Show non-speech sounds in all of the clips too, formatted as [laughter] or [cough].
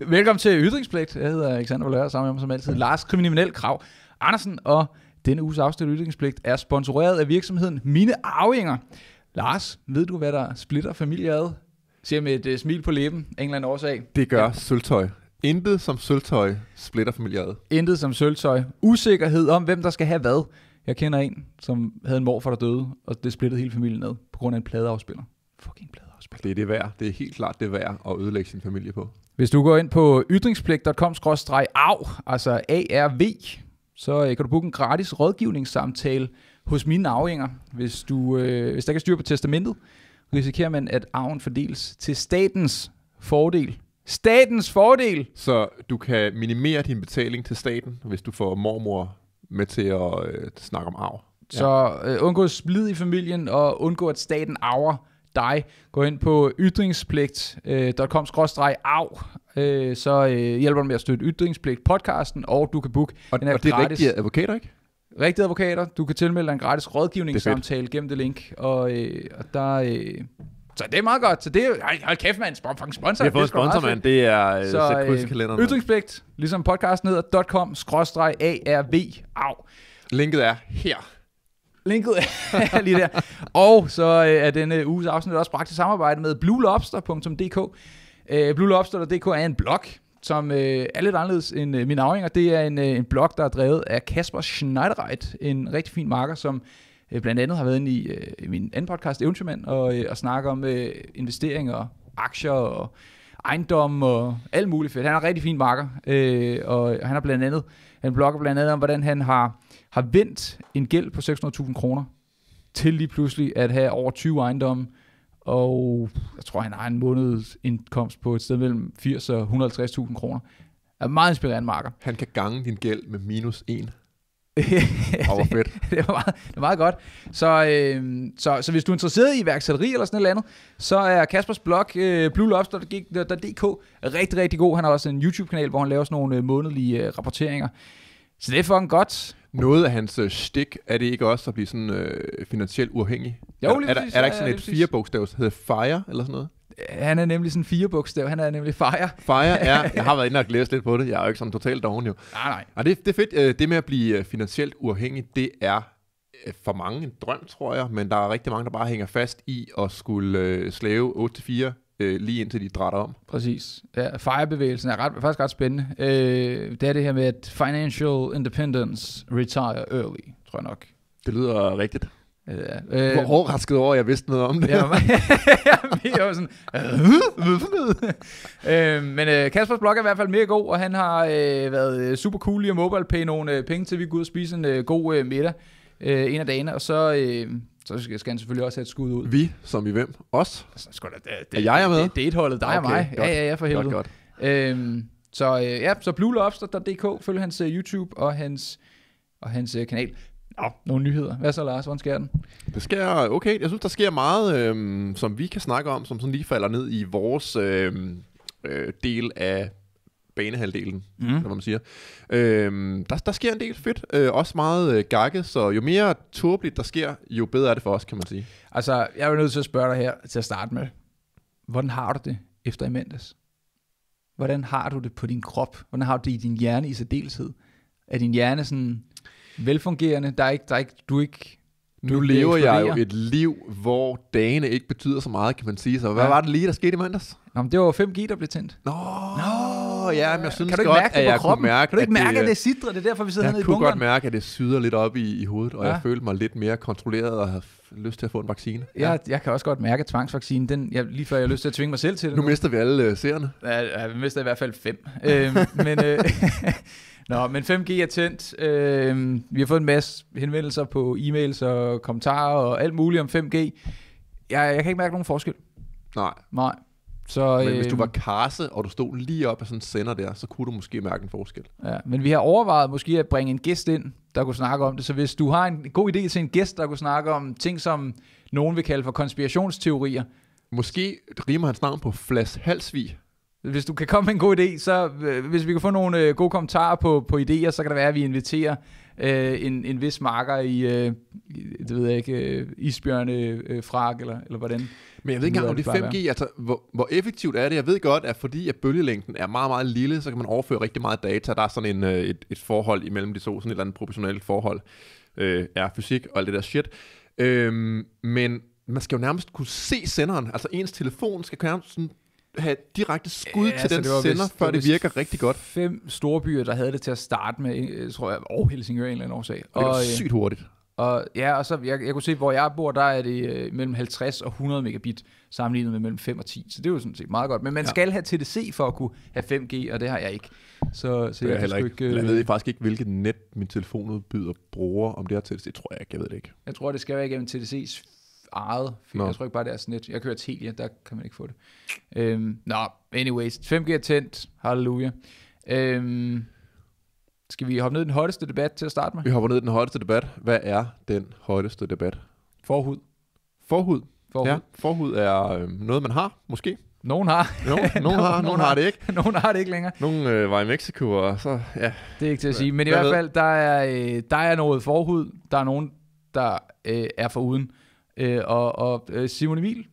Velkommen til Ytringspligt. Jeg hedder Alexander Valør, sammen med som altid Lars Kriminel Krav Andersen, og denne uges afsnit Ytringspligt er sponsoreret af virksomheden Mine Arvinger. Lars, ved du, hvad der splitter familier ad? Ser med et uh, smil på læben, en eller anden årsag. Det gør ja. sølvtøj. Intet som sølvtøj splitter familier ad. Intet som sølvtøj. Usikkerhed om, hvem der skal have hvad. Jeg kender en, som havde en morfar, der døde, og det splittede hele familien ned på grund af en pladeafspiller. Fucking pladeafspiller. Det er det værd. Det er helt klart det værd at ødelægge sin familie på. Hvis du går ind på ytringspligtcom av altså A-R-V, så øh, kan du booke en gratis rådgivningssamtale hos mine arvinger. Hvis, du, øh, hvis der ikke er styr på testamentet, risikerer man, at arven fordeles til statens fordel. Statens fordel! Så du kan minimere din betaling til staten, hvis du får mormor med til at øh, snakke om arv. Så øh, undgå splid i familien og undgå, at staten arver dig. Gå ind på ytringspligt.com-av, øh, øh, så øh, hjælper du med at støtte Ytringspligt podcasten, og du kan booke og, den og det er gratis. rigtige advokater, ikke? Rigtige advokater. Du kan tilmelde dig en gratis rådgivningssamtale gennem det link, og, og der... så det er meget godt. Så det er hold, hold kæft, mand. sponsor. Jeg er fået sponsor, mand. Det er så, kalenderen. Ytringspligt, ligesom podcasten hedder, .com-arv. Linket er her. Linket [laughs] lige der. Og så øh, er denne øh, uges afsnit også bragt i samarbejde med bluelobster.dk. Øh, bluelobster.dk er en blog, som er lidt anderledes end min afhænger. Det er en, en blog, der er drevet af Kasper Schneiderreit, en rigtig fin marker, som blandt andet har været inde i min anden podcast, Eventyrmand, og, og snakker om investeringer, aktier og ejendom og alt muligt fedt. Han er en rigtig fin marker, og han har blandt andet, han blogger blandt andet om, hvordan han har har vendt en gæld på 600.000 kroner til lige pludselig at have over 20 ejendomme, og jeg tror, han har en månedsindkomst indkomst på et sted mellem 80 og 150.000 kroner. Er meget inspirerende marker. Han kan gange din gæld med minus 1. og [laughs] hvor fedt. [laughs] det, var meget, det var meget godt. Så, øh, så, så hvis du er interesseret i iværksætteri eller sådan et andet, så er Kaspers blog øh, bluelobster.dk rigtig, rigtig god. Han har også en YouTube-kanal, hvor han laver sådan nogle øh, månedlige øh, rapporteringer. Så det er fucking godt noget af hans øh, stik, er det ikke også at blive sådan øh, finansielt uafhængig? Jo, er, er, der, er der ikke sådan ja, et fire bogstav, der hedder Fire eller sådan noget? Han er nemlig sådan fire bogstav, han er nemlig Fire. Fire, ja. [laughs] Jeg har været inde og læst lidt på det, jeg er jo ikke sådan totalt doven jo. Nej, nej. Og det, det er fedt, øh, det med at blive øh, finansielt uafhængig, det er øh, for mange en drøm, tror jeg, men der er rigtig mange, der bare hænger fast i at skulle øh, slave 8-4 øh, lige indtil de drætter om. Præcis. Ja, FIRE-bevægelsen er ret, faktisk ret spændende. Øh, det er det her med, at financial independence retire early, tror jeg nok. Det lyder rigtigt. Ja. Øh, Hvor øh, overrasket over, at jeg vidste noget om det. Jamen, [laughs] jeg var sådan, øh, men øh, Kaspers blog er i hvert fald mere god, og han har øh, været øh, super cool lige at mobile pay nogle øh, penge til, vi går ud og spise en øh, god øh, middag øh, en af dagene, og så... Øh, så skal han selvfølgelig også have et skud ud. Vi, som i hvem? Os? Så skal da, det, det, er jeg med? Det, det er et holdet, dig okay, og mig. Godt, ja, ja, ja, for helvede. Godt, godt. Øhm, så øh, ja, så bluelobster.dk, følg hans uh, YouTube og hans, og hans uh, kanal. Nå, nogle nyheder. Hvad så, Lars? Hvordan sker den? Det sker, okay. Jeg synes, der sker meget, øhm, som vi kan snakke om, som sådan lige falder ned i vores øhm, øh, del af banehalvdelen, mm. når man siger. Øhm, der, der sker en del fedt, øh, også meget øh, gakket, så jo mere tåbeligt der sker, jo bedre er det for os, kan man sige. Altså, jeg er nødt til at spørge dig her til at starte med. Hvordan har du det efter i Hvordan har du det på din krop? Hvordan har du det i din hjerne i særdeleshed? Er din hjerne sådan velfungerende? Der er ikke, der er ikke, du ikke nu lever jeg jo et liv, hvor dagene ikke betyder så meget, kan man sige. Så hvad ja. var det lige, der skete i mandags? Nå, men det var 5G, der blev tændt. Nå! Nå! åh ja, men jeg synes kan du ikke godt, mærke at jeg kunne mærke, kan du ikke mærke, at det, at det sidder? Det er derfor, vi sidder hernede i bunkeren. Jeg kunne godt mærke, at det syder lidt op i, i hovedet, og ja. jeg følte mig lidt mere kontrolleret og havde lyst til at få en vaccine. Ja. Jeg, jeg kan også godt mærke, at tvangsvaccinen, den, jeg, lige før jeg har lyst til at tvinge mig selv til det. Nu, nu. mister vi alle uh, seerne. Ja, ja, vi mister i hvert fald fem. øhm, men, øh, [laughs] Nå, men 5G er tændt. Øhm, vi har fået en masse henvendelser på e-mails og kommentarer og alt muligt om 5G. Jeg, jeg kan ikke mærke nogen forskel. Nej. Nej. Så, men øh, hvis du øh, var karse, og du stod lige op af sådan en sender der, så kunne du måske mærke en forskel. Ja, men vi har overvejet måske at bringe en gæst ind, der kunne snakke om det. Så hvis du har en god idé til en gæst, der kunne snakke om ting, som nogen vil kalde for konspirationsteorier. Måske rimer hans navn på Flas Halsvig. Hvis du kan komme med en god idé, så øh, hvis vi kan få nogle øh, gode kommentarer på, på idéer, så kan det være, at vi inviterer øh, en, en vis marker i, øh, det ved jeg ikke, øh, isbjørne øh, frak, eller, eller hvordan? Men jeg ved ikke engang, om det er 5G, altså hvor, hvor effektivt er det? Jeg ved godt, at fordi at bølgelængden er meget, meget lille, så kan man overføre rigtig meget data. Der er sådan en, øh, et, et forhold imellem de to, sådan et eller andet proportionelt forhold. Øh, ja, fysik og alt det der shit. Øh, men man skal jo nærmest kunne se senderen. Altså ens telefon skal nærmest sådan have direkte skud ja, til altså, den sender, vist, før det, det virker rigtig godt. Fem store byer, der havde det til at starte med, tror jeg, og Helsingør en eller anden årsag. Og, det var øh, sygt hurtigt. Og ja, og så, jeg, jeg kunne se, hvor jeg bor, der er det øh, mellem 50 og 100 megabit, sammenlignet med mellem 5 og 10. Så det er jo sådan set meget godt. Men man ja. skal have TDC for at kunne have 5G, og det har jeg ikke. Så, så jeg, jeg, heller ikke. ikke øh... jeg ved faktisk ikke, hvilket net min telefonudbyder bruger, om det er TDC. Det tror jeg ikke, jeg ved det ikke. Jeg tror, det skal være igennem TDC's eget. Jeg tror ikke bare, det er sådan net. Jeg kører Telia, der kan man ikke få det. Øhm, nå, no, anyways. 5G er tændt. Halleluja. Øhm, skal vi hoppe ned i den hotteste debat til at starte med? Vi hopper ned i den hotteste debat. Hvad er den hotteste debat? Forhud. Forhud. Forhud. Ja, forhud er øh, noget, man har, måske. Nogen har. Jo, [laughs] nogen, nogen har, nogen har det ikke. [laughs] nogen har det ikke længere. Nogen øh, var i Mexico, og så, ja. Det er ikke til at sige, men i hvert fald, der er, øh, der er noget forhud. Der er nogen, der øh, er foruden. Øh, og og øh, Simon Emil,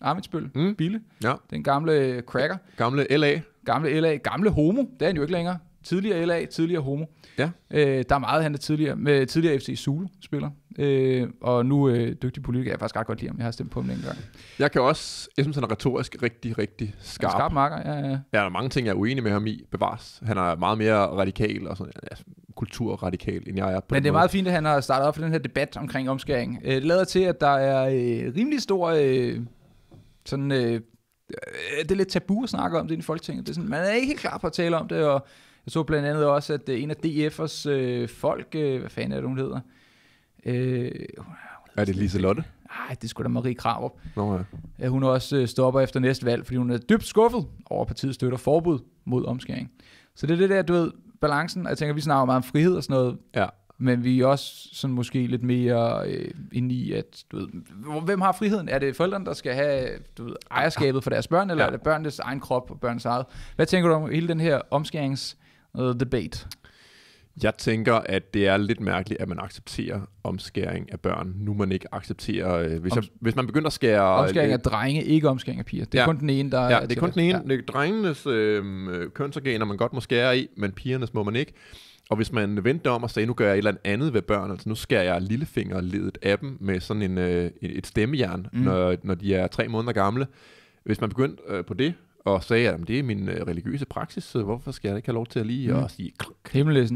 Amitsbøl, mm. Bille, ja. den gamle cracker. Gamle LA. Gamle LA, gamle homo, det er han jo ikke længere tidligere LA, tidligere homo. Ja. Øh, der er meget, han er tidligere, med tidligere FC Zulu-spiller, øh, og nu øh, dygtig politiker. Jeg faktisk ret godt lide ham, jeg har stemt på ham en gang. Jeg kan også, jeg synes, han er retorisk rigtig, rigtig skarp. er skarp marker, ja, ja. Ja, der er mange ting, jeg er uenig med ham i, bevares. Han er meget mere radikal og sådan, ja, kulturradikal, end jeg er på Men det er måde. meget fint, at han har startet op for den her debat omkring omskæring. Øh, det lader til, at der er øh, rimelig stor øh, sådan... Øh, øh det er lidt tabu at snakke om det i Folketinget. Det er sådan, man er ikke helt klar på at tale om det, og jeg så blandt andet også, at øh, en af DF'ers øh, folk, øh, hvad fanden er det, hun hedder? Øh, er det Lise Lotte? Nej, det skulle da Marie Kravup. Nå ja. Hun også øh, stopper efter næste valg, fordi hun er dybt skuffet over partiet støtter forbud mod omskæring. Så det er det der, du ved, balancen. Jeg tænker, vi snakker meget om frihed og sådan noget. Ja. Men vi er også sådan måske lidt mere øh, inde i, at du ved, hvem har friheden? Er det forældrene, der skal have du ved, ejerskabet for deres børn, eller ja. er det børnenes egen krop og børns eget? Hvad tænker du om hele den her omskærings uh, debate? Jeg tænker, at det er lidt mærkeligt, at man accepterer omskæring af børn, nu man ikke accepterer... Øh, hvis, Oms- jeg, hvis man begynder at skære... Øh, omskæring af drenge, ikke omskæring af piger. Det er ja. kun den ene, der... Ja, det er kun den ene. Ja. Drengenes øhm, øh, kønsorganer, man godt må skære i, men pigernes må man ikke. Og hvis man venter om og sagde, nu gør jeg et eller andet ved børn, altså nu skærer jeg lillefingerledet af dem med sådan en, øh, et stemmejern, mm. når, når de er tre måneder gamle. Hvis man begyndte øh, på det, og sagde, at det er min øh, religiøse praksis, så hvorfor skal jeg ikke have lov til at lige mm. at sige kluk?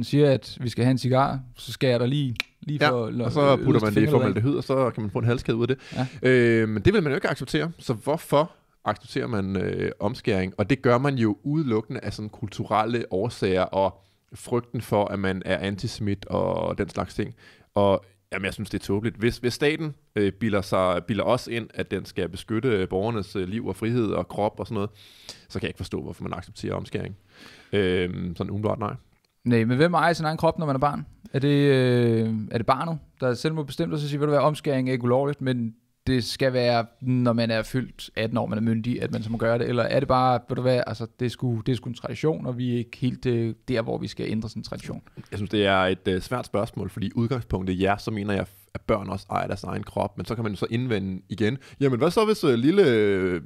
siger, at vi skal have en cigar, så skal jeg da lige, lige ja, for og så putter man det i formaldehyd, og så kan man få en halskæde ud af det. Ja. Øh, men det vil man jo ikke acceptere, så hvorfor accepterer man øh, omskæring? Og det gør man jo udelukkende af sådan kulturelle årsager og frygten for, at man er antisemit og den slags ting. Og Jamen, jeg synes, det er tåbeligt. Hvis, hvis staten øh, bilder, sig, bilder os ind, at den skal beskytte øh, borgernes øh, liv og frihed og krop og sådan noget, så kan jeg ikke forstå, hvorfor man accepterer omskæring. Øh, sådan umiddelbart nej. Nej, men hvem ejer sin egen krop, når man er barn? Er det, øh, er det barnet, der selv må bestemme sig og sige, ved du omskæring er ikke ulovligt, men det skal være, når man er fyldt 18 år, man er myndig, at man så må gøre det? Eller er det bare, ved du hvad, altså, det, er sgu, det er sgu en tradition, og vi er ikke helt øh, der, hvor vi skal ændre sådan en tradition? Jeg synes, det er et øh, svært spørgsmål, fordi udgangspunktet, ja, så mener jeg, at børn også ejer deres egen krop, men så kan man jo så indvende igen, jamen hvad så hvis øh, lille... Øh,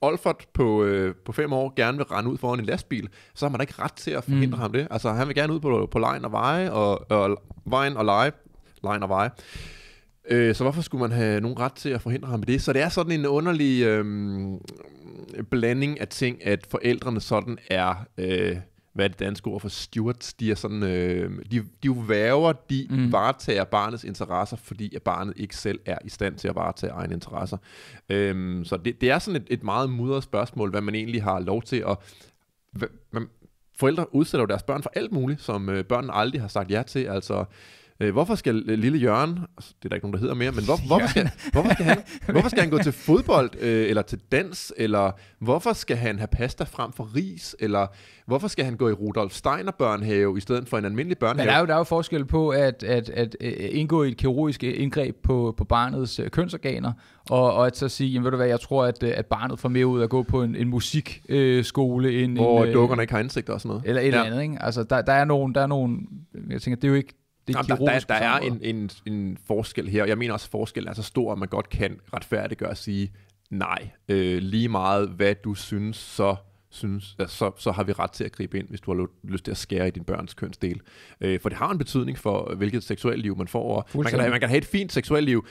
Olfert på, øh, på fem år gerne vil rende ud foran en lastbil, så har man da ikke ret til at mm. forhindre mm. ham det. Altså, han vil gerne ud på, på lejen og veje, og, og vejen og lege, lejen og veje. Øh, så hvorfor skulle man have nogen ret til at forhindre ham i det? Så det er sådan en underlig øh, blanding af ting, at forældrene sådan er... Øh, hvad er det danske ord for stewards? De er sådan, øh, de, de værger, de mm. varetager barnets interesser, fordi at barnet ikke selv er i stand til at varetage egne interesser. Øhm, så det, det er sådan et, et meget mudret spørgsmål, hvad man egentlig har lov til at... Hvad, man, forældre udsætter jo deres børn for alt muligt, som øh, børnene aldrig har sagt ja til. Altså, Øh, hvorfor skal øh, lille Jørgen, altså, det er der ikke nogen, der hedder mere, men hvor, hvorfor, [laughs] skal, hvorfor, skal han, [laughs] hvorfor skal han gå til fodbold, øh, eller til dans, eller hvorfor skal han have pasta frem for ris, eller hvorfor skal han gå i Rudolf Steiner børnehave, i stedet for en almindelig børnehave? Men der er jo, der er jo forskel på at, at, at, at øh, indgå i et kirurgisk øh, indgreb på, på barnets kønsorganer, og, og at så sige, jamen ved du hvad, jeg tror, at, at barnet får mere ud at gå på en, en musikskole. Øh, en, Hvor en, dukkerne ikke har ansigt og sådan noget. Eller et ja. eller andet, ikke? Altså, der, der, er nogen, der er nogen, jeg tænker, det er jo ikke, det er Jamen, der, der, der er en, en, en forskel her, og jeg mener også, at forskellen er så stor, at man godt kan retfærdiggøre at sige, nej, øh, lige meget hvad du synes, så synes, altså, så, så har vi ret til at gribe ind, hvis du har lyst til at skære i din børns kønsdel. Øh, for det har en betydning for, hvilket seksuelt liv man får. Og man, kan, man kan have et fint seksuelt liv,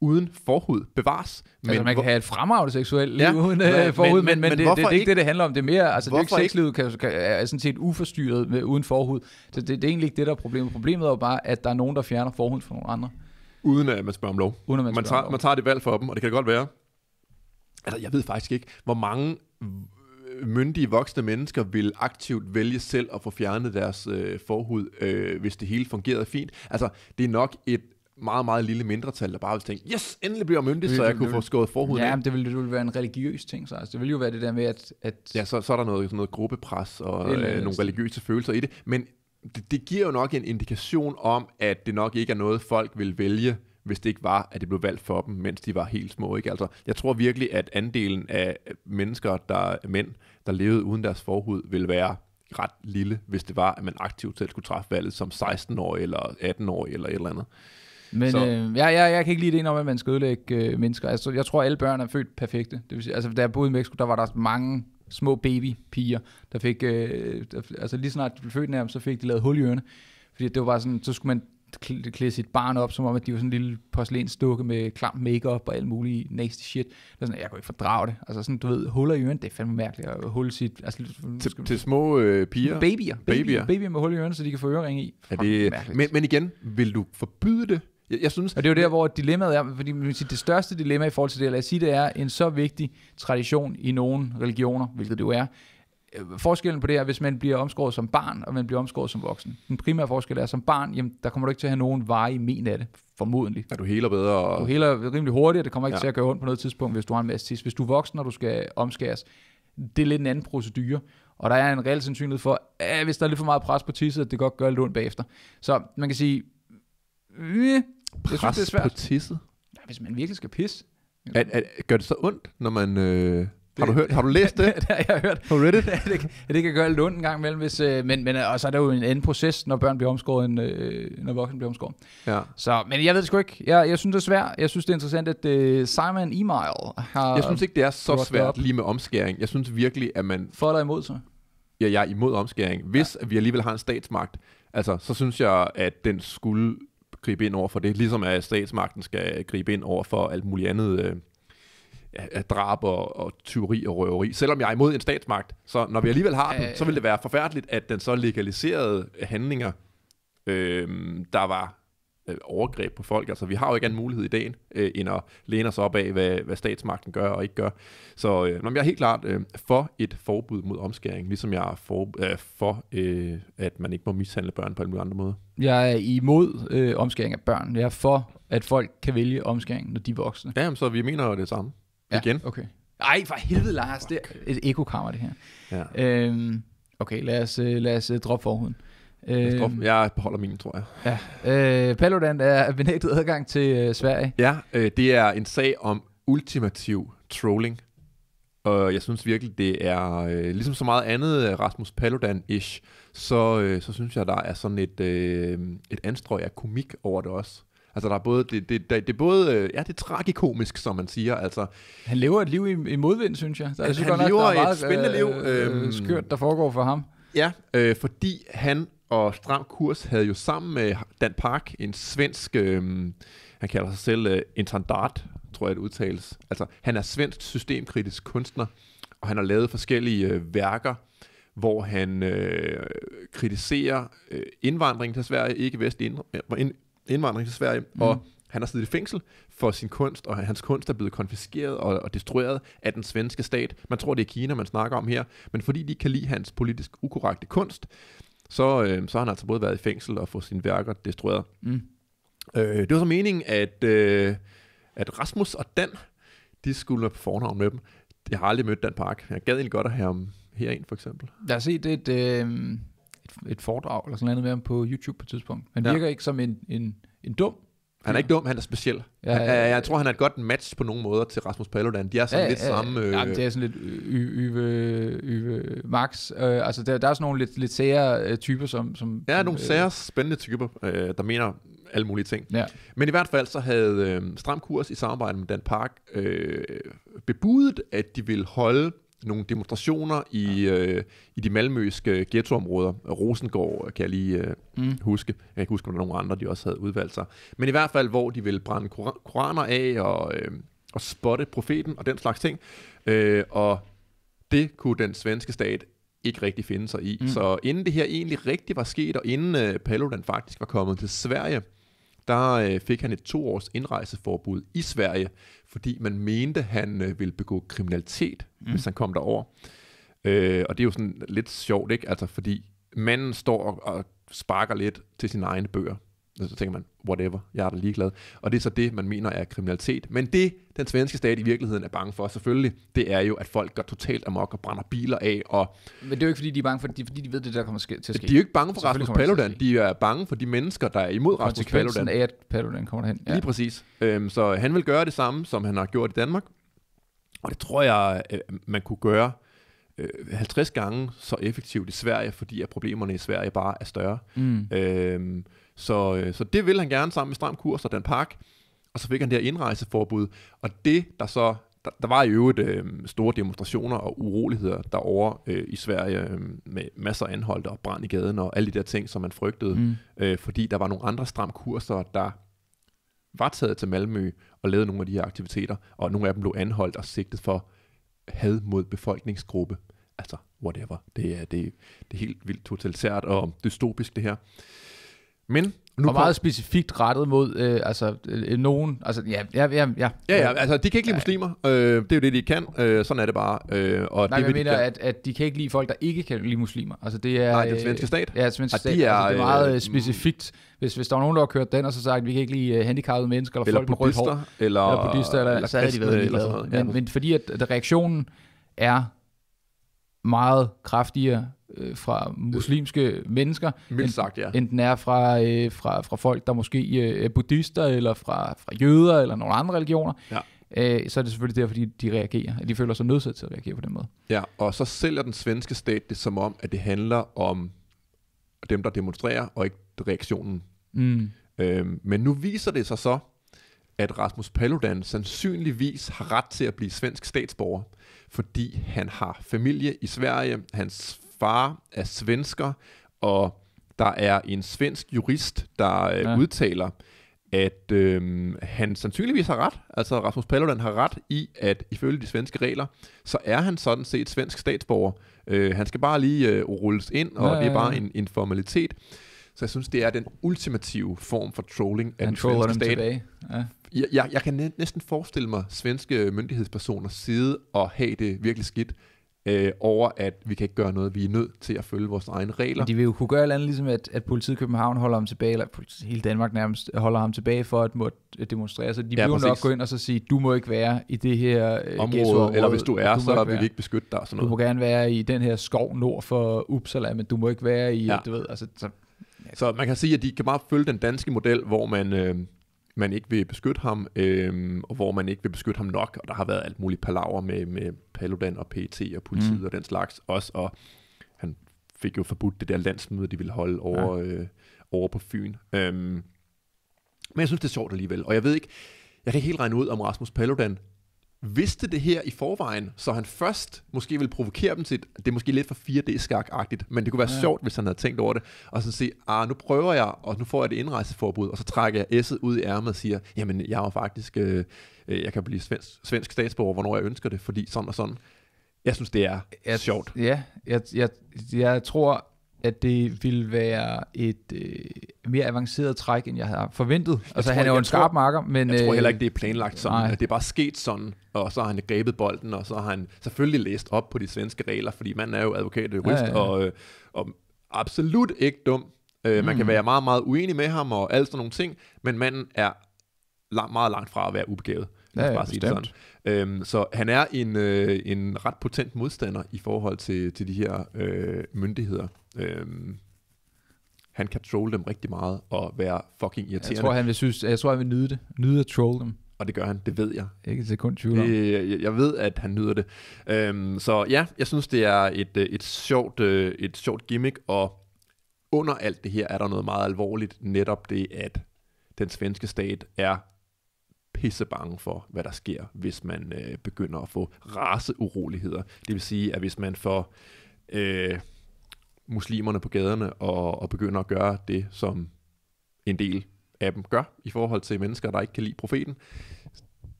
uden forhud bevares. Men altså, man kan hvor... have et fremragende seksuelt liv ja, uden øh, forhud, men, men, men, men det, det, det er ikke det, det handler om. Det er mere, altså det er ikke sexlivet kan, kan, er sådan set uforstyrret med, uden forhud. Så det, det er egentlig ikke det, der er problemet. Problemet er jo bare, at der er nogen, der fjerner forhud fra nogle andre. Uden at man spørger om lov. Uden at man, man, tager, man tager det valg for dem, og det kan godt være. Altså, jeg ved faktisk ikke, hvor mange øh, myndige voksne mennesker vil aktivt vælge selv at få fjernet deres øh, forhud, øh, hvis det hele fungerede fint. Altså, det er nok et meget, meget lille mindretal, der bare ville tænke, yes, endelig bliver jeg myndig, så jeg kunne få skåret forhuden Ja, men det ville, det ville være en religiøs ting, så altså. det ville jo være det der med, at... at ja, så, så er der noget, sådan noget gruppepres og øh, nogle religiøse følelser i det, men det, det giver jo nok en indikation om, at det nok ikke er noget, folk vil vælge, hvis det ikke var, at det blev valgt for dem, mens de var helt små. Ikke? Altså, jeg tror virkelig, at andelen af mennesker, der mænd, der levede uden deres forhud, vil være ret lille, hvis det var, at man aktivt selv skulle træffe valget som 16-årig eller 18-årig eller et eller andet. Men så. øh, jeg, jeg, jeg kan ikke lide det om, at man skal ødelægge øh, mennesker. Altså, jeg tror, alle børn er født perfekte. Det vil sige, altså, da jeg boede i Mexico, der var der mange små babypiger, der fik, øh, der, altså lige snart de blev født nærmest, så fik de lavet hul i ørene. Fordi det var bare sådan, så skulle man klæde sit barn op, som om, at de var sådan en lille porcelænsdukke med klam makeup og alt muligt nasty shit. Det er sådan, jeg kan ikke fordrage det. Altså sådan, du ved, huller i ørerne, det er fandme mærkeligt at hulle sit... Altså, til, skal, til små øh, piger? Babyer. Babyer. Babyer med hul i øren, så de kan få øreringe i. Er det, men, men igen, vil du forbyde det? Jeg, jeg synes, og det er jo der, hvor dilemmaet er, fordi man sige, det største dilemma i forhold til det, lad os sige, det er en så vigtig tradition i nogle religioner, hvilket det jo er. Øh, forskellen på det er, hvis man bliver omskåret som barn, og man bliver omskåret som voksen. Den primære forskel er, som barn, jamen, der kommer du ikke til at have nogen veje i men af det, formodentlig. Er du heler bedre? Og... Du heler rimelig hurtigt, og det kommer ikke ja. til at gøre ondt på noget tidspunkt, hvis du har en masse tids. Hvis du er voksen, og du skal omskæres, det er lidt en anden procedure. Og der er en reel sandsynlighed for, at hvis der er lidt for meget pres på tisset, at det godt gør lidt ondt bagefter. Så man kan sige, øh, Pres synes, det er svært. på tisset? Nej, hvis man virkelig skal pisse. At, at, gør det så ondt, når man... Øh det, har du, hørt, har du læst [laughs] det? det har jeg hørt. På Reddit? [laughs] det, det, det kan gøre lidt ondt en gang imellem, hvis, øh, men, men og så er der jo en anden proces, når børn bliver omskåret, end øh, når voksne bliver omskåret. Ja. Så, men jeg ved det sgu ikke. Jeg, jeg synes, det er svært. Jeg synes, det er interessant, at øh, Simon Email har... Jeg synes ikke, det er så svært lige med omskæring. Jeg synes virkelig, at man... For eller imod så? Ja, jeg er imod omskæring. Hvis ja. vi alligevel har en statsmagt, altså, så synes jeg, at den skulle gribe ind over for det, ligesom at statsmagten skal gribe ind over for alt muligt andet øh, drab og, og tyveri og røveri. Selvom jeg er imod en statsmagt, så når vi alligevel har den, så vil det være forfærdeligt, at den så legaliserede handlinger, øh, der var øh, overgreb på folk. Altså, vi har jo ikke anden mulighed i dag, øh, end at læne os op af, hvad, hvad statsmagten gør og ikke gør. Så øh, når jeg er helt klart øh, for et forbud mod omskæring, ligesom jeg er for, øh, for øh, at man ikke må mishandle børn på en eller anden måde. Jeg er imod øh, omskæring af børn. Jeg er for, at folk kan vælge omskæring, når de er voksne. Ja, så vi mener jo det samme. Ja, Igen. okay. Ej, for helvede, Lars. Det er et ekokammer, det her. Ja. Øhm, okay, lad os, øh, lad os øh, droppe forhuden. Øhm, Jeg beholder min, tror jeg. Ja. Øh, Paludan er benægtet adgang til øh, Sverige. Ja, øh, det er en sag om ultimativ trolling og jeg synes virkelig, det er øh, ligesom så meget andet øh, Rasmus Paludan-ish, så, øh, så synes jeg, der er sådan et, øh, et anstrøg af komik over det også. Altså der er både, det, det, det, det er både, øh, ja det er tragikomisk, som man siger. Altså, han lever et liv i, i modvind, synes jeg. Der, han, synes han godt, lever der er meget, et øh, spændende liv. Øh, liv. øh, skørt, der foregår for ham. Ja, øh, fordi han og Stram Kurs havde jo sammen med Dan Park, en svensk, øh, han kalder sig selv øh, intendant, tror jeg det udtales. Altså, han er svensk systemkritisk kunstner, og han har lavet forskellige øh, værker, hvor han øh, kritiserer øh, indvandring til Sverige, ikke vest øh, ind, indvandring til Sverige, mm. og han har siddet i fængsel for sin kunst, og hans kunst er blevet konfiskeret og, og destrueret af den svenske stat. Man tror, det er Kina, man snakker om her, men fordi de kan lide hans politisk ukorrekte kunst, så, øh, så har han altså både været i fængsel og fået sine værker destrueret. Mm. Øh, det var så meningen, at... Øh, at Rasmus og Dan, de skulle på fornavn med dem. Jeg har aldrig mødt Dan Park. Jeg gad egentlig godt at have ham herind, for eksempel. Lad os se, det er et, øh, et, et foredrag eller sådan noget med ham på YouTube på et tidspunkt. Han ja. virker ikke som en, en, en dum han er ikke dum, han er speciel. Ja, ja, øh, ja. Jeg, jeg tror, han er et godt match på nogle måder til Rasmus Paludan. De er sådan ja, lidt ja, samme... Øh... Ja, det er sådan lidt Yve, Yve Max. Øh, altså, der, der er sådan nogle lidt, lidt sære øh, typer, som... som ja, nogle øh... sære, spændende typer, øh, der mener alle mulige ting. Ja. Men i hvert fald så havde øh, Stram Kurs i samarbejde med Dan Park øh, bebudet, at de ville holde nogle demonstrationer i, ja. øh, i de malmøske ghettoområder. Rosengård kan jeg lige øh, mm. huske. Jeg kan ikke huske, om der var nogle andre, de også havde udvalgt sig. Men i hvert fald, hvor de ville brænde kor- koraner af og, øh, og spotte profeten og den slags ting. Øh, og det kunne den svenske stat ikke rigtig finde sig i. Mm. Så inden det her egentlig rigtig var sket, og inden øh, Paludan faktisk var kommet til Sverige, der øh, fik han et to års indrejseforbud i Sverige, fordi man mente, han øh, ville begå kriminalitet, mm. hvis han kom derover. Øh, og det er jo sådan lidt sjovt, ikke? Altså, fordi manden står og, og sparker lidt til sine egne bøger så tænker man, whatever, jeg er da ligeglad. Og det er så det, man mener er kriminalitet. Men det, den svenske stat i virkeligheden er bange for, selvfølgelig, det er jo, at folk går totalt amok og brænder biler af. Og Men det er jo ikke, fordi de er bange for det, fordi de ved, det der kommer til at ske. De er jo ikke bange for Rasmus Paludan, de er bange for de mennesker, der er imod Rasmus Paludan. af, at Paludan kommer derhen. Ja. Lige præcis. Øhm, så han vil gøre det samme, som han har gjort i Danmark. Og det tror jeg, øh, man kunne gøre 50 øh, gange så effektivt i Sverige, fordi at problemerne i Sverige bare er større. Mm. Øhm, så, øh, så det vil han gerne sammen med Stram Kurs og Dan Park. Og så fik han det her indrejseforbud. Og det, der så... Der, der var i øvrigt øh, store demonstrationer og uroligheder derovre øh, i Sverige øh, med masser af anholdte og brand i gaden og alle de der ting, som man frygtede. Mm. Øh, fordi der var nogle andre stram kurser, der var taget til Malmø og lavede nogle af de her aktiviteter. Og nogle af dem blev anholdt og sigtet for had mod befolkningsgruppe. Altså, whatever. Det er, det, det er helt vildt totalitært og dystopisk, det her. Men nu og meget kom... specifikt rettet mod øh, altså, øh, øh, nogen. Altså, ja, ja, ja, ja. ja, ja altså, de kan ikke lide ja. muslimer. Øh, det er jo det, de kan. Øh, sådan er det bare. Øh, og Nej, det, jeg mener, de at, at de kan ikke lide folk, der ikke kan lide muslimer. Altså, det er, Nej, er svenske stat. Ja, svenske stat. De altså, er, altså, det er meget øh, øh, specifikt. Hvis, hvis der var nogen, der har kørt den, og så sagt, at vi kan ikke lide øh, handicappede mennesker, eller, eller folk med rødt hår. Eller, eller buddhister, eller, eller så havde de været eller sådan noget. Men, ja. men fordi at, at reaktionen er meget kraftigere øh, fra muslimske mennesker, Mildt sagt, ja. end den er fra, øh, fra, fra folk, der måske øh, er buddhister, eller fra, fra jøder, eller nogle andre religioner. Ja. Øh, så er det selvfølgelig derfor, de, de reagerer, at de føler sig nødsaget til at reagere på den måde. Ja, og så sælger den svenske stat det som om, at det handler om dem, der demonstrerer, og ikke reaktionen. Mm. Øhm, men nu viser det sig så, at Rasmus Paludan sandsynligvis har ret til at blive svensk statsborger, fordi han har familie i Sverige, hans far er svensker, og der er en svensk jurist, der øh, ja. udtaler, at øh, han sandsynligvis har ret, altså Rasmus Paludan har ret i, at ifølge de svenske regler, så er han sådan set svensk statsborger. Øh, han skal bare lige øh, rulles ind, og ja, ja, ja. det er bare en, en formalitet. Så jeg synes, det er den ultimative form for trolling af han den svenske stat. Tilbage. Ja. Jeg, jeg, jeg kan næsten forestille mig svenske myndighedspersoner sidde og have det virkelig skidt, øh, over, at vi kan ikke gøre noget, vi er nødt til at følge vores egne regler. Men de vil jo kunne gøre et eller andet, ligesom at, at politiet i København holder ham tilbage, eller politiet, hele Danmark nærmest holder ham tilbage for at øh, demonstrere, så de ja, vil jo nok gå ind og så sige, du må ikke være i det her øh, område, eller hvis du er, du så vil være. vi ikke beskytte dig. Sådan noget. Du må gerne være i den her skov nord for Uppsala, men du må ikke være i, ja. du ved, altså... Så, ja. så man kan sige, at de kan bare følge den danske model, hvor man... Øh, man ikke vil beskytte ham, øh, og hvor man ikke vil beskytte ham nok, og der har været alt muligt palaver med, med Paludan og PT e og politiet mm. og den slags også, og han fik jo forbudt det der landsmøde, de ville holde over, ja. øh, over på Fyn. Øh, men jeg synes, det er sjovt alligevel, og jeg ved ikke, jeg kan ikke helt regne ud, om Rasmus Paludan vidste det her i forvejen, så han først måske ville provokere dem til, det er måske lidt for 4D-skak-agtigt, men det kunne være ja. sjovt, hvis han havde tænkt over det, og så sige, ah, nu prøver jeg, og nu får jeg det indrejseforbud, og så trækker jeg S'et ud i ærmet og siger, jamen, jeg er faktisk, øh, øh, jeg kan blive svensk, svensk statsborger, hvornår jeg ønsker det, fordi sådan og sådan. Jeg synes, det er jeg, sjovt. Ja, jeg, jeg, jeg tror, at det ville være et øh, mere avanceret træk, end jeg havde forventet. Jeg altså, tror, han er jo en skarp marker, men... Jeg øh, tror heller øh, ikke, det er planlagt sådan. Nej. Det er bare sket sådan, og så har han grebet bolden, og så har han selvfølgelig læst op på de svenske regler, fordi man er jo advokat og jurist, ja, ja, ja. Og, øh, og absolut ikke dum. Øh, man mm. kan være meget, meget uenig med ham og alt sådan nogle ting, men manden er lang, meget langt fra at være ubegavet. Ja, bare sige det sådan. Øhm, så han er en, øh, en ret potent modstander i forhold til, til de her øh, myndigheder. Øhm, han kan trolle dem rigtig meget og være fucking irriterende. Jeg tror, han vil, synes, jeg tror, han vil nyde det. Nyde at trolle dem. Og det gør han, det ved jeg. Ikke et sekund tvivl Jeg, jeg ved, at han nyder det. Øhm, så ja, jeg synes, det er et, øh, et, sjovt, øh, et sjovt gimmick, og under alt det her er der noget meget alvorligt, netop det, at den svenske stat er pisse bange for, hvad der sker, hvis man øh, begynder at få raseuroligheder. Det vil sige, at hvis man får... Øh, muslimerne på gaderne og, og begynder at gøre det, som en del af dem gør i forhold til mennesker, der ikke kan lide profeten,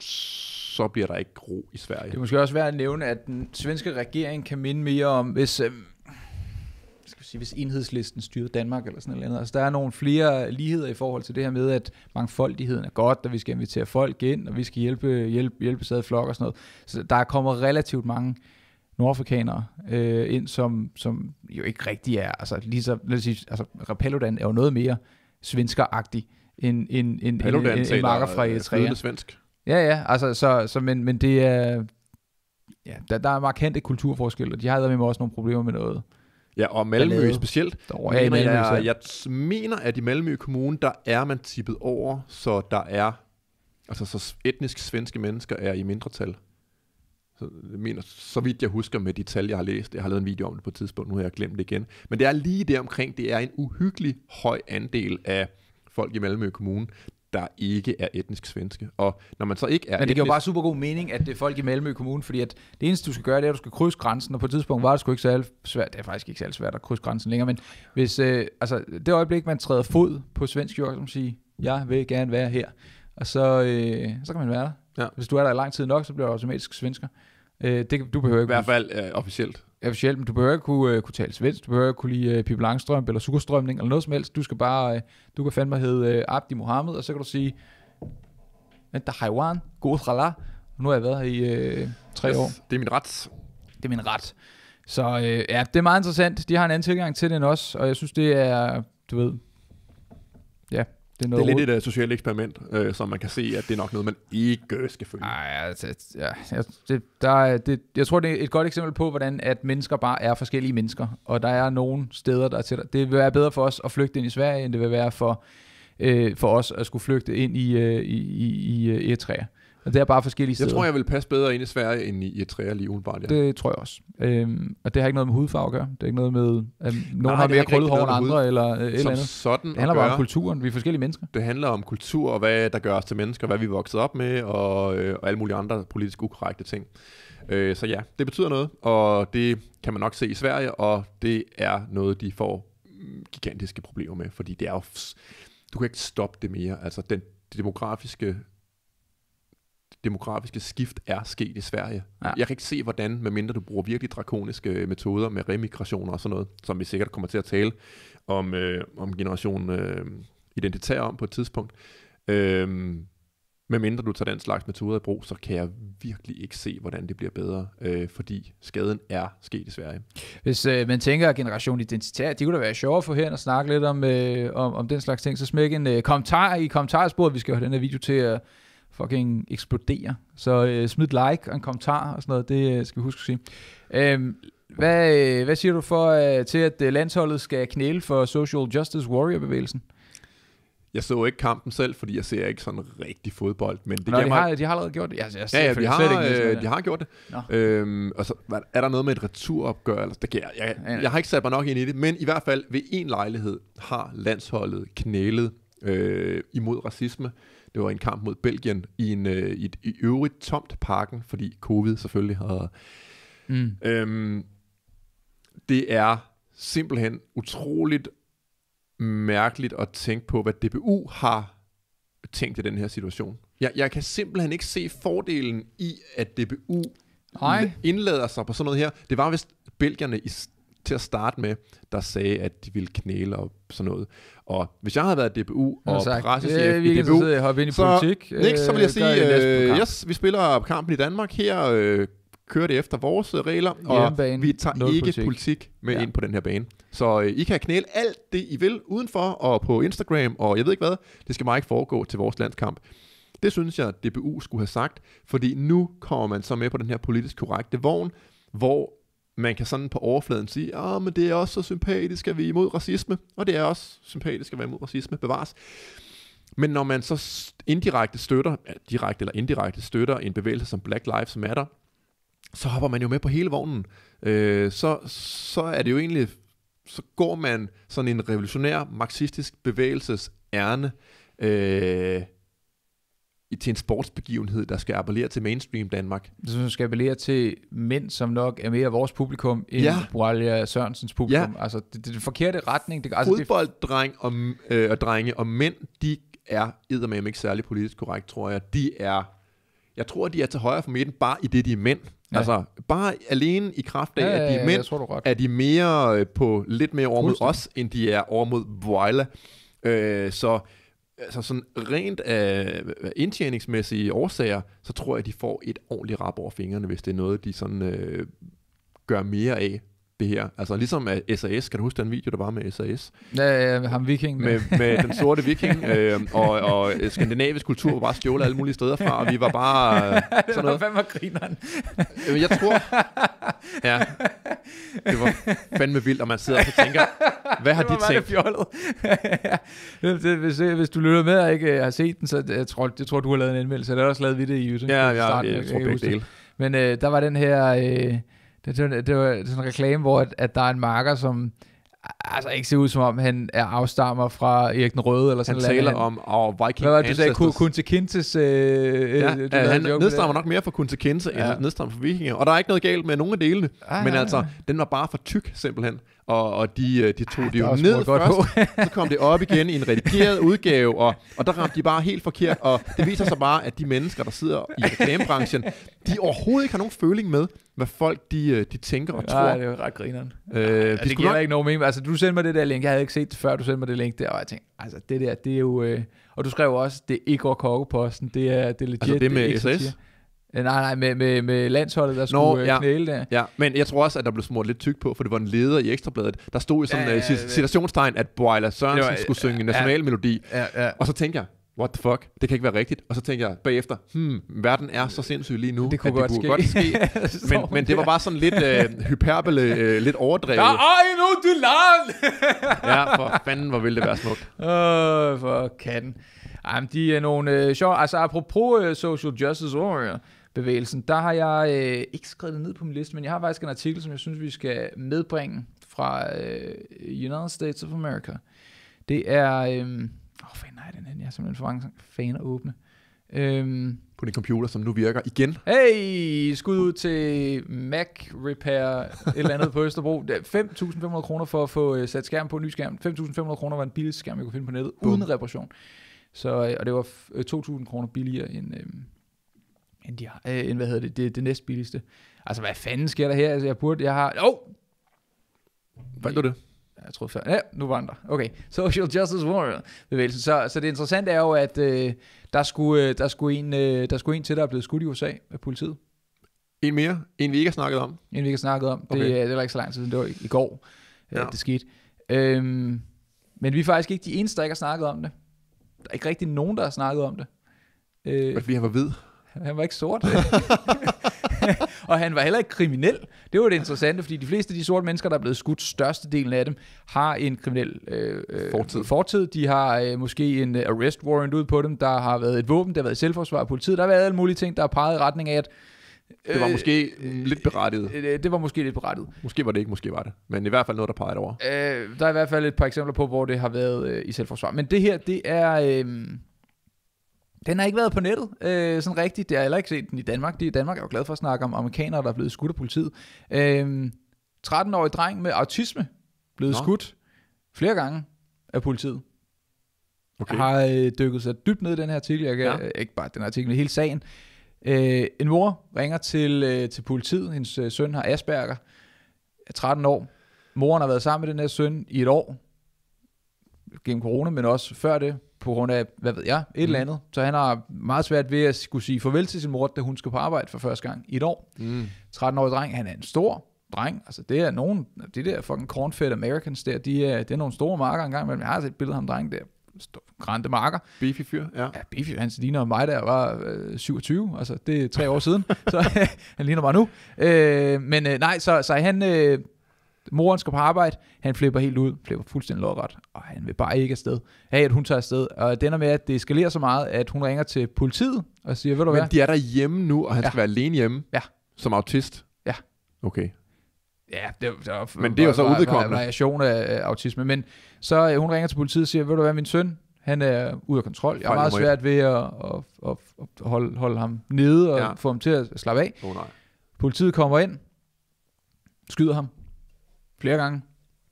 så bliver der ikke ro i Sverige. Det er måske også værd at nævne, at den svenske regering kan minde mere om, hvis, øh, skal sige, hvis enhedslisten styrer Danmark eller sådan noget. Altså, der er nogle flere ligheder i forhold til det her med, at mangfoldigheden er godt, og vi skal invitere folk ind, og vi skal hjælpe, hjælpe, hjælpe flok og sådan noget. Så der kommer relativt mange øh, nordafrikanere øh, ind, som, som jo ikke rigtig er, altså lige så, lad os sige, altså Paludan er jo noget mere svenskeragtig end, end, end, end, end, end marker fra øh, Eritrea. svensk. Ja, ja, altså, så, så men, men det er, ja, der, der er markante kulturforskelle, og de har med også nogle problemer med noget. Ja, og Malmø dernede. specielt. Derovre, ja, mener, Malmø, jeg, jeg mener, at i Malmø Kommune, der er man tippet over, så der er, altså så etnisk svenske mennesker er i mindretal. Så, mener, så vidt jeg husker med de tal, jeg har læst, jeg har lavet en video om det på et tidspunkt, nu har jeg glemt det igen, men det er lige der omkring, det er en uhyggelig høj andel af folk i Malmø Kommune, der ikke er etnisk svenske. Og når man så ikke er Men det etnisk... giver bare super god mening, at det er folk i Malmø Kommune, fordi at det eneste, du skal gøre, det er, at du skal krydse grænsen, og på et tidspunkt var det sgu ikke særlig svært, det er faktisk ikke særlig svært at krydse grænsen længere, men hvis, øh, altså, det øjeblik, man træder fod på svensk jord, som siger, jeg vil gerne være her, og så, øh, så kan man være der. Ja. Hvis du er der i lang tid nok, så bliver du automatisk svensker. Øh, det, du behøver ikke I hvert fald øh, officielt. Officielt, men du behøver ikke kunne, øh, kunne tale svensk, du behøver ikke kunne lide øh, Pippi Langstrøm eller sukkerstrømning eller noget som helst. Du skal bare, øh, du kan fandme hedde øh, Abdi Mohammed, og så kan du sige, at der Haiwan, god trala. Nu har jeg været her i øh, tre yes, år. Det er min ret. Det er min ret. Så øh, ja, det er meget interessant. De har en anden tilgang til det end os, og jeg synes, det er, du ved, det er, noget det er lidt et uh, socialt eksperiment, øh, som man kan se, at det er nok noget, man ikke øh, skal følge. Ej, altså, ja, det, ja, det, der, det, jeg tror, det er et godt eksempel på, hvordan at mennesker bare er forskellige mennesker, og der er nogle steder, der er tættere. Det vil være bedre for os at flygte ind i Sverige, end det vil være for, øh, for os at skulle flygte ind i, øh, i, i, i øh, Eritrea det er bare forskellige steder. Jeg tror, jeg vil passe bedre ind i Sverige end i træer lige udenbart. Ja. Det tror jeg også. Øhm, og det har ikke noget med hudfarve at gøre. Det er ikke noget med, at nogen Nej, har mere krøllet hår end andre, eller øh, eller andet. Sådan det handler bare om kulturen. Vi er forskellige mennesker. Det handler om kultur, og hvad der gør os til mennesker, hvad vi er vokset op med, og, øh, og alle mulige andre politisk ukorrekte ting. Øh, så ja, det betyder noget, og det kan man nok se i Sverige, og det er noget, de får gigantiske problemer med, fordi det er jo... Du kan ikke stoppe det mere. Altså, den, demografiske demografiske skift er sket i Sverige. Ja. Jeg kan ikke se, hvordan, medmindre du bruger virkelig drakoniske øh, metoder med remigrationer og sådan noget, som vi sikkert kommer til at tale om, øh, om generationen øh, identitær om på et tidspunkt. Øh, medmindre du tager den slags metoder i brug, så kan jeg virkelig ikke se, hvordan det bliver bedre, øh, fordi skaden er sket i Sverige. Hvis øh, man tænker, at generation identitær, det kunne da være sjovt for her og snakke lidt om, øh, om, om den slags ting, så smæk en øh, kommentar i kommentarsporet, vi skal have den her video til at øh, fucking eksplodere. Så øh, smid et like og en kommentar og sådan noget, det øh, skal vi huske at sige. Øhm, hvad, øh, hvad siger du for øh, til, at øh, landsholdet skal knæle for Social Justice Warrior-bevægelsen? Jeg så ikke kampen selv, fordi jeg ser ikke sådan rigtig fodbold. Men det Nå, de, mig... har, de har allerede gjort det. Jeg, altså, jeg ja, ja, de har, ikke øh, de har gjort det. Øhm, og så er der noget med et returopgør. Eller, det kan jeg, jeg, jeg, jeg har ikke sat mig nok ind i det, men i hvert fald ved en lejlighed har landsholdet knælet øh, imod racisme. Det var en kamp mod Belgien i, en, øh, i et i øvrigt tomt parken, fordi covid selvfølgelig havde... Mm. Øhm, det er simpelthen utroligt mærkeligt at tænke på, hvad DBU har tænkt i den her situation. Jeg, jeg kan simpelthen ikke se fordelen i, at DBU Nej. indlader sig på sådan noget her. Det var vist belgierne i til at starte med, der sagde, at de ville knæle og sådan noget. Og hvis jeg havde været DBU og sagt, pressechef i DBU, så, ind i så, politik, øh, så vil jeg øh, sige, øh, yes, vi spiller kampen i Danmark her, øh, kører det efter vores øh, regler, og vi tager ikke politik, politik med ja. ind på den her bane. Så øh, I kan knæle alt det, I vil udenfor og på Instagram, og jeg ved ikke hvad, det skal meget ikke foregå til vores landskamp. Det synes jeg, DBU skulle have sagt, fordi nu kommer man så med på den her politisk korrekte vogn, hvor man kan sådan på overfladen sige, at ah, men det er også så sympatisk, at vi er imod racisme, og det er også sympatisk at være imod racisme, bevares. Men når man så indirekte støtter, direkte eller indirekte støtter en bevægelse som Black Lives Matter, så hopper man jo med på hele vognen. Øh, så, så er det jo egentlig, så går man sådan en revolutionær marxistisk bevægelses ærne, øh, til en sportsbegivenhed, der skal appellere til mainstream Danmark. Som skal appellere til mænd, som nok er mere vores publikum, end ja. Boalia Sørensens publikum. Ja. Altså, det, det er den forkerte retning. Det, altså, Fodbolddreng og, øh, og drenge og mænd, de er eddermame ikke særlig politisk korrekt, tror jeg. De er, jeg tror, de er til højre for midten, bare i det, de er mænd. Ja. Altså, bare alene i kraft af, ja, at de er mænd, tror, er de mere øh, på lidt mere over mod os, end de er over mod Boalia. Øh, så altså sådan rent af indtjeningsmæssige årsager, så tror jeg, at de får et ordentligt rap over fingrene, hvis det er noget, de sådan øh, gør mere af, det her. Altså ligesom at SAS, kan du huske den video, der var med SAS? Ja, ja, ja ham viking. Med, med den [laughs] sorte viking, øh, og, og øh, skandinavisk kultur var bare stjålet alle mulige steder fra, og vi var bare... Øh, det sådan [laughs] var fandme grineren. Jeg tror... [laughs] Ja, det var fandme vildt, og man sidder og tænker, hvad har det de tænkt? Det det, hvis, øh, hvis du lytter med og ikke øh, har set den, så jeg tror, det tror du har lavet en anmeldelse, er også lavet vi det i YouTube. Ja, ja, starten, jeg, jeg, jeg tror begge dele. Men øh, der var den her... Øh, det, det, det, det var sådan en reklame, hvor at, at der er en marker, som altså ikke ser ud som om, han er afstammer fra Erik den Røde, eller sådan noget. Han taler om og Viking Hvad var det, du sagde? Kunte Kintes... Øh, øh, ja, øh, ja, han nedstammer nok mere fra Kunte Kinte, ja. end nedstammer fra vikinger. Og der er ikke noget galt med nogen af delene, ej, ah, men ej, altså, ej. den var bare for tyk, simpelthen og, og de, øh, de tog Ej, det jo ned godt først, på. [laughs] så kom det op igen i en redigeret udgave, og, og der ramte de bare helt forkert, og det viser sig bare, at de mennesker, der sidder i reklamebranchen, de overhovedet ikke har nogen føling med, hvad folk de, øh, de tænker og tror. Nej, det er ret grineren. Øh, de det giver nok... ikke nogen mening. Altså, du sendte mig det der link, jeg havde ikke set det før, du sendte mig det link der, og jeg tænkte, altså det der, det er jo... Øh... Og du skrev også, det er Igor Kokkeposten, det er, det er legit. Altså det med det er SAS? Øh, nej, nej, med, med, med landsholdet, der Nå, skulle øh, ja, knæle der. Ja, men jeg tror også, at der blev smurt lidt tyk på, for det var en leder i Ekstrabladet, der stod i sådan ja, ja, øh, ja, en citationstegn, at Boyla Sørensen var, skulle synge en nationalmelodi. Ja, ja. Og så tænkte jeg, what the fuck, det kan ikke være rigtigt. Og så tænkte jeg bagefter, hmm, verden er så sindssyg lige nu, det kunne, at godt, kunne ske. godt ske. [laughs] men, men det var bare sådan lidt øh, hyperbole, øh, lidt overdrevet. Der er endnu til land! ja, for fanden, hvor ville det være smukt. Åh, oh, for katten. Jamen, de er nogle øh, sjove, altså apropos øh, social justice warrior, bevægelsen. Der har jeg øh, ikke skrevet det ned på min liste, men jeg har faktisk en artikel, som jeg synes, vi skal medbringe fra øh, United States of America. Det er... Øh, åh, fanden nej, den her, jeg er simpelthen for mange faner åbne. Øhm, på din computer, som nu virker igen. Hey, skud ud til Mac Repair, et eller andet på Østerbro. 5.500 kroner for at få øh, sat skærm på en ny skærm. 5.500 kroner var en billig skærm, jeg kunne finde på nettet, Boom. uden reparation. Så, øh, og det var 2.000 øh, kroner billigere end, øhm, end, de har, øh, end hvad hedder det, det, det næstbilligste. Altså, hvad fanden sker der her? Altså, jeg burde, jeg har... Åh! Oh! Fandt du det? Jeg troede før. Ja, nu var den der. Okay. [laughs] Social Justice Warrior bevægelsen. Så, så det interessante er jo, at øh, der, skulle, øh, der, skulle en, øh, der skulle en til, der er blevet skudt i USA af politiet. En mere? En vi ikke har snakket om? En vi ikke har snakket om. Okay. Det, øh, det var ikke så lang tid siden. Det var i, i går, øh, ja. det skete. Øhm, men vi er faktisk ikke de eneste, der ikke har snakket om det. Der er ikke rigtig nogen, der har snakket om det. Øh, vi har var hvid? Han var ikke sort. [laughs] og han var heller ikke kriminel. Det var det interessante, fordi de fleste af de sorte mennesker, der er blevet skudt, størstedelen af dem, har en kriminel øh, øh fortid. fortid. De har øh, måske en øh, arrest warrant ud på dem, der har været et våben, der har været selvforsvar, politiet, der har været alle mulige ting, der har peget i retning af, at det var øh, måske øh, lidt berettiget. Øh, det var måske lidt berettiget. Måske var det ikke, måske var det. Men i hvert fald noget, der peger over. Øh, der er i hvert fald et par eksempler på, hvor det har været øh, i selvforsvar. Men det her, det er... Øh, den har ikke været på nettet, øh, sådan rigtigt. Det har jeg heller ikke set den i Danmark. Det i Danmark er jo glad for at snakke om amerikanere, der er blevet skudt af politiet. Øh, 13-årig dreng med autisme blevet Nå. skudt flere gange af politiet. Okay. Har øh, dykket sig dybt ned i den her artikel. Jeg kan, ja. øh, ikke bare den her artikel, men hele sagen. Øh, en mor ringer til, øh, til politiet. Hendes øh, søn har Asperger. 13 år. Moren har været sammen med den her søn i et år. Gennem corona, men også før det på grund af, hvad ved jeg, et mm. eller andet. Så han har meget svært ved at skulle sige farvel til sin mor, da hun skal på arbejde for første gang i et år. Mm. 13-årig dreng, han er en stor dreng. Altså det er nogen, de der fucking cornfed Americans der, de er, det er nogle store marker engang, men jeg har set et billede af ham dreng der, grænte marker. Beefy fyr, ja. Ja, Beefy, han ligner mig, der var øh, 27, altså det er tre år siden, [laughs] så han ligner mig nu. Øh, men øh, nej, så, så han, øh, Moren skal på arbejde, han flipper helt ud, flipper fuldstændig lodret, og han vil bare ikke afsted. Hey, at hun tager afsted, og det ender med, at det eskalerer så meget, at hun ringer til politiet og siger, ved du hvad? Men de er der hjemme nu, og han ja. skal være alene hjemme? Ja. Som autist? Ja. Okay. Ja, det, var, men det er jo så udkommende. variation af autisme. Men så øh, hun ringer til politiet og siger, ved du hvad, min søn, han er ude af kontrol. Jeg har meget svært ved at, at, at, at holde, holde ham nede og ja. få ham til at slappe af. Oh, nej. Politiet kommer ind, skyder ham, flere gange.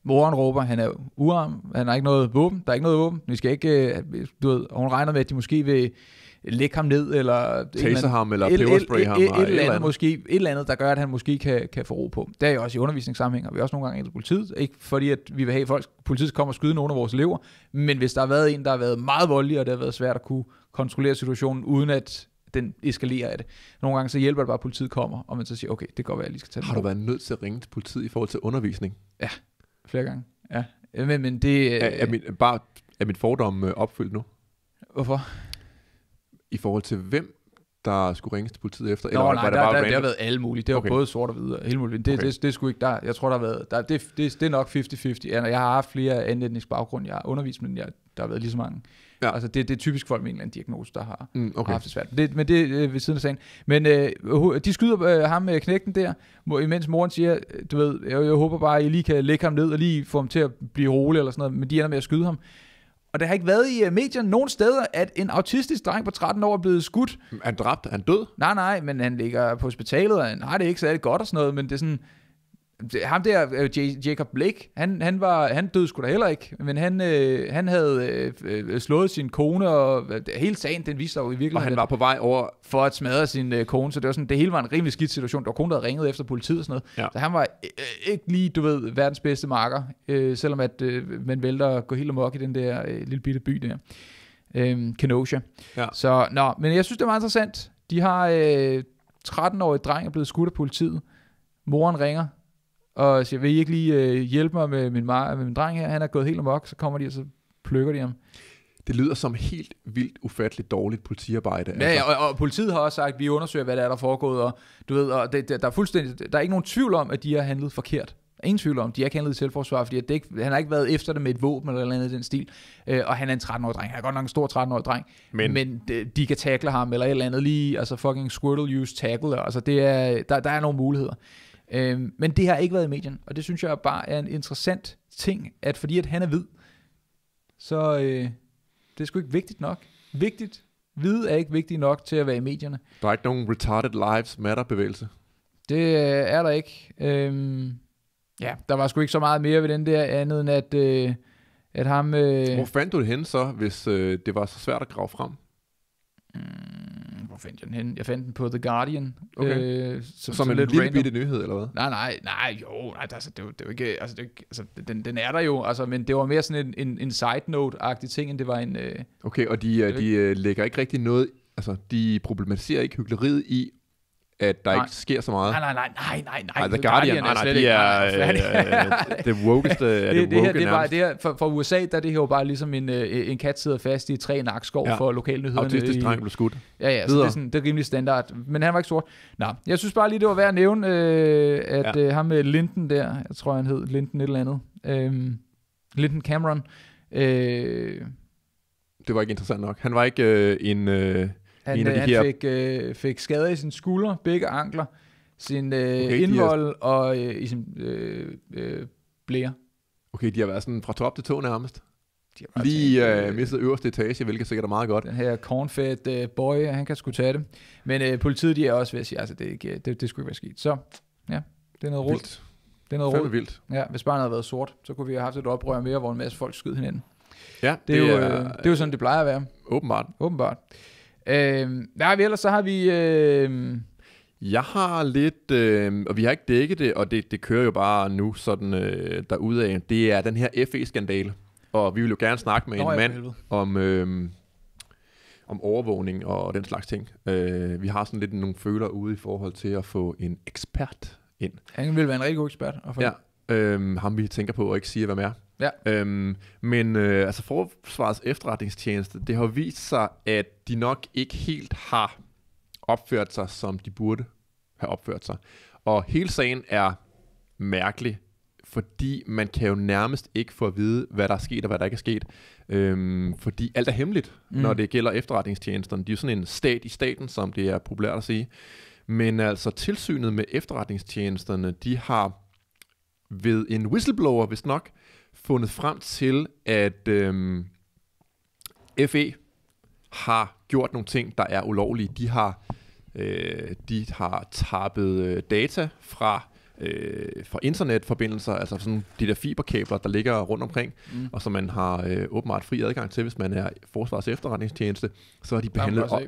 Moren råber, han er uarm, han har ikke noget våben, der er ikke noget våben. Vi skal ikke, øh, du ved, hun regner med, at de måske vil lægge ham ned, eller... Taser ham, eller peberspray ham, et, et, et, eller, andet, måske, et eller andet, der gør, at han måske kan, kan få ro på. Det er jo også i undervisningssammenhæng, og vi også nogle gange ændrer politiet. Ikke fordi, at vi vil have, at folk, politiet kommer og skyde nogle af vores elever, men hvis der har været en, der har været meget voldelig, og det har været svært at kunne kontrollere situationen, uden at den eskalerer af det. Nogle gange så hjælper det bare, at politiet kommer, og man så siger, okay, det går, hvad jeg lige skal tage Har du været nødt til at ringe til politiet i forhold til undervisning? Ja, flere gange. Ja. Men, men det... Er, er, øh, min, bare, er min fordom øh, opfyldt nu? Hvorfor? I forhold til hvem der skulle ringes til politiet efter? Nå, eller nej, var der, det bare der, det har været alle mulige. Det var okay. både sort og hvide og hele muligt. Det, okay. det, det, det skulle ikke der. Jeg tror, der har været... Der, det, det, det er nok 50-50. Jeg har haft flere anden baggrund. Jeg har undervist, men jeg, der har været lige så mange. Ja. Altså det, det er typisk folk med en eller anden diagnose, der har, mm, okay. har haft det svært. Det, men det er øh, ved siden af sagen. Men øh, de skyder øh, ham med knægten der, imens moren siger, du ved, jeg, jeg håber bare, at I lige kan lægge ham ned og lige få ham til at blive rolig eller sådan noget, men de ender med at skyde ham. Og det har ikke været i uh, medierne nogen steder, at en autistisk dreng på 13 år er blevet skudt. Han dræbt? Han død? Nej, nej, men han ligger på hospitalet, og han har det ikke særlig godt og sådan noget, men det er sådan, ham der, øh, Jacob Blake, han, han, var, han døde sgu da heller ikke, men han, øh, han havde øh, øh slået sin kone, og øh, hele sagen, den viste sig jo i virkeligheden. Og han var på vej over for at smadre sin øh, kone, så det, var sådan, det hele var en rimelig skidt situation. Der var kone, der havde ringet efter politiet og sådan noget. Ja. Så han var øh, ikke lige, du ved, verdens bedste marker, øh, selvom at øh, man vælter at gå helt amok i den der øh, lille bitte by der. Øh, Kenosha. Ja. Så, nå, men jeg synes, det var interessant. De har øh, 13 årige dreng er blevet skudt af politiet. Moren ringer og siger, vil I ikke lige øh, hjælpe mig med min, med min dreng her? Han er gået helt amok, så kommer de, og så plukker de ham. Det lyder som helt vildt ufatteligt dårligt politiarbejde. Ja, altså. og, og politiet har også sagt, at vi undersøger, hvad der er, der er foregået, og du ved, og det, der, er fuldstændig, der er ikke nogen tvivl om, at de har handlet forkert. Ingen tvivl om, de har handlet i selvforsvar, fordi det ikke, han har ikke været efter det med et våben eller noget andet i den stil. Øh, og han er en 13-årig dreng. Han er godt nok en stor 13-årig dreng. Men, men de, de, kan takle ham eller et eller andet lige. Altså fucking Squirtle use tackle. Altså det er, der, der er nogle muligheder. Øh, men det har ikke været i medien, og det synes jeg bare er en interessant ting, at fordi at han er hvid, så øh, det er sgu ikke vigtigt nok. Vigtigt, Hvid er ikke vigtigt nok til at være i medierne. Der er ikke nogen retarded lives matter bevægelse. Det øh, er der ikke. Øh, ja, der var sgu ikke så meget mere ved den der andet end at, øh, at ham... Øh, Hvor fandt du det henne så, hvis øh, det var så svært at grave frem? Mm fandt jeg den henne? Jeg fandt den på The Guardian. Okay. Øh, som, som, som en lille random. bitte nyhed, eller hvad? Nej, nej, nej, jo, nej, altså, det, var, det var ikke, altså, det, altså den, den er der jo, altså, men det var mere sådan en, en, en side note-agtig ting, end det var en... Øh, okay, og de, øh, de øh, lægger ikke rigtig noget, altså, de problematiserer ikke hyggeleriet i, at der nej. ikke sker så meget. Nej, nej, nej, nej, nej. nej. The altså, Guardian, Guardian nej, nej, de er øh, det wokeste af det, det, det her, det er bare, det her, for, for USA, der det her jo bare ligesom en, øh, en kat sidder fast i tre nakskov ja. for lokalnyhederne. Autistisk dreng blev skudt. Ja, ja, så Videre. det er, sådan, det er rimelig standard. Men han var ikke sort. Nå, jeg synes bare lige, det var værd at nævne, øh, at ja. øh, ham med Linden der, jeg tror han hed Linden et eller andet, øh, Linden Cameron, øh, det var ikke interessant nok. Han var ikke øh, en... Øh, han, en øh, de han her... fik, øh, fik skader i sin skulder, begge ankler, sin øh, okay, indvold er... og øh, i sin øh, øh, blære. Okay, de har været sådan fra top til tå nærmest. De har Lige øh, øh, mistet øverste etage, hvilket sikkert er meget godt. Den her cornfed øh, boy, han kan sgu tage det. Men øh, politiet, de er også ved at sige, altså det, ikke, øh, det, det skulle ikke være sket. Så ja, det er noget roligt. Det er noget rullet. vildt. Ja, hvis barnet havde været sort, så kunne vi have haft et oprør mere, hvor en masse folk skød hinanden. Ja, det, det, er, jo, øh, det er jo sådan, det plejer at være. Åbenbart. Åbenbart. Øh, har vi ellers så har vi... Øh... Jeg har lidt, øh, og vi har ikke dækket det, og det, det kører jo bare nu sådan øh, derudad, det er den her FE-skandale. Og vi vil jo gerne snakke med Nå, en mand om, øh, om overvågning og den slags ting. Uh, vi har sådan lidt nogle føler ude i forhold til at få en ekspert ind. Han vil være en rigtig god ekspert. Og få ja, øh, ham vi tænker på at ikke sige, hvad mere. Ja. Øhm, men øh, altså Forsvarets efterretningstjeneste, det har vist sig, at de nok ikke helt har opført sig, som de burde have opført sig. Og hele sagen er mærkelig, fordi man kan jo nærmest ikke få at vide, hvad der er sket og hvad der ikke er sket. Øhm, fordi alt er hemmeligt, mm. når det gælder efterretningstjenesterne. De er jo sådan en stat i staten, som det er populært at sige. Men altså tilsynet med efterretningstjenesterne, de har ved en whistleblower, hvis nok, fundet frem til, at øh, FE har gjort nogle ting, der er ulovlige. De har, øh, de har tappet øh, data fra øh, fra internetforbindelser, altså sådan de der fiberkabler, der ligger rundt omkring, mm. og som man har øh, åbenbart fri adgang til, hvis man er forsvars efterretningstjeneste, så har de behandlet, op,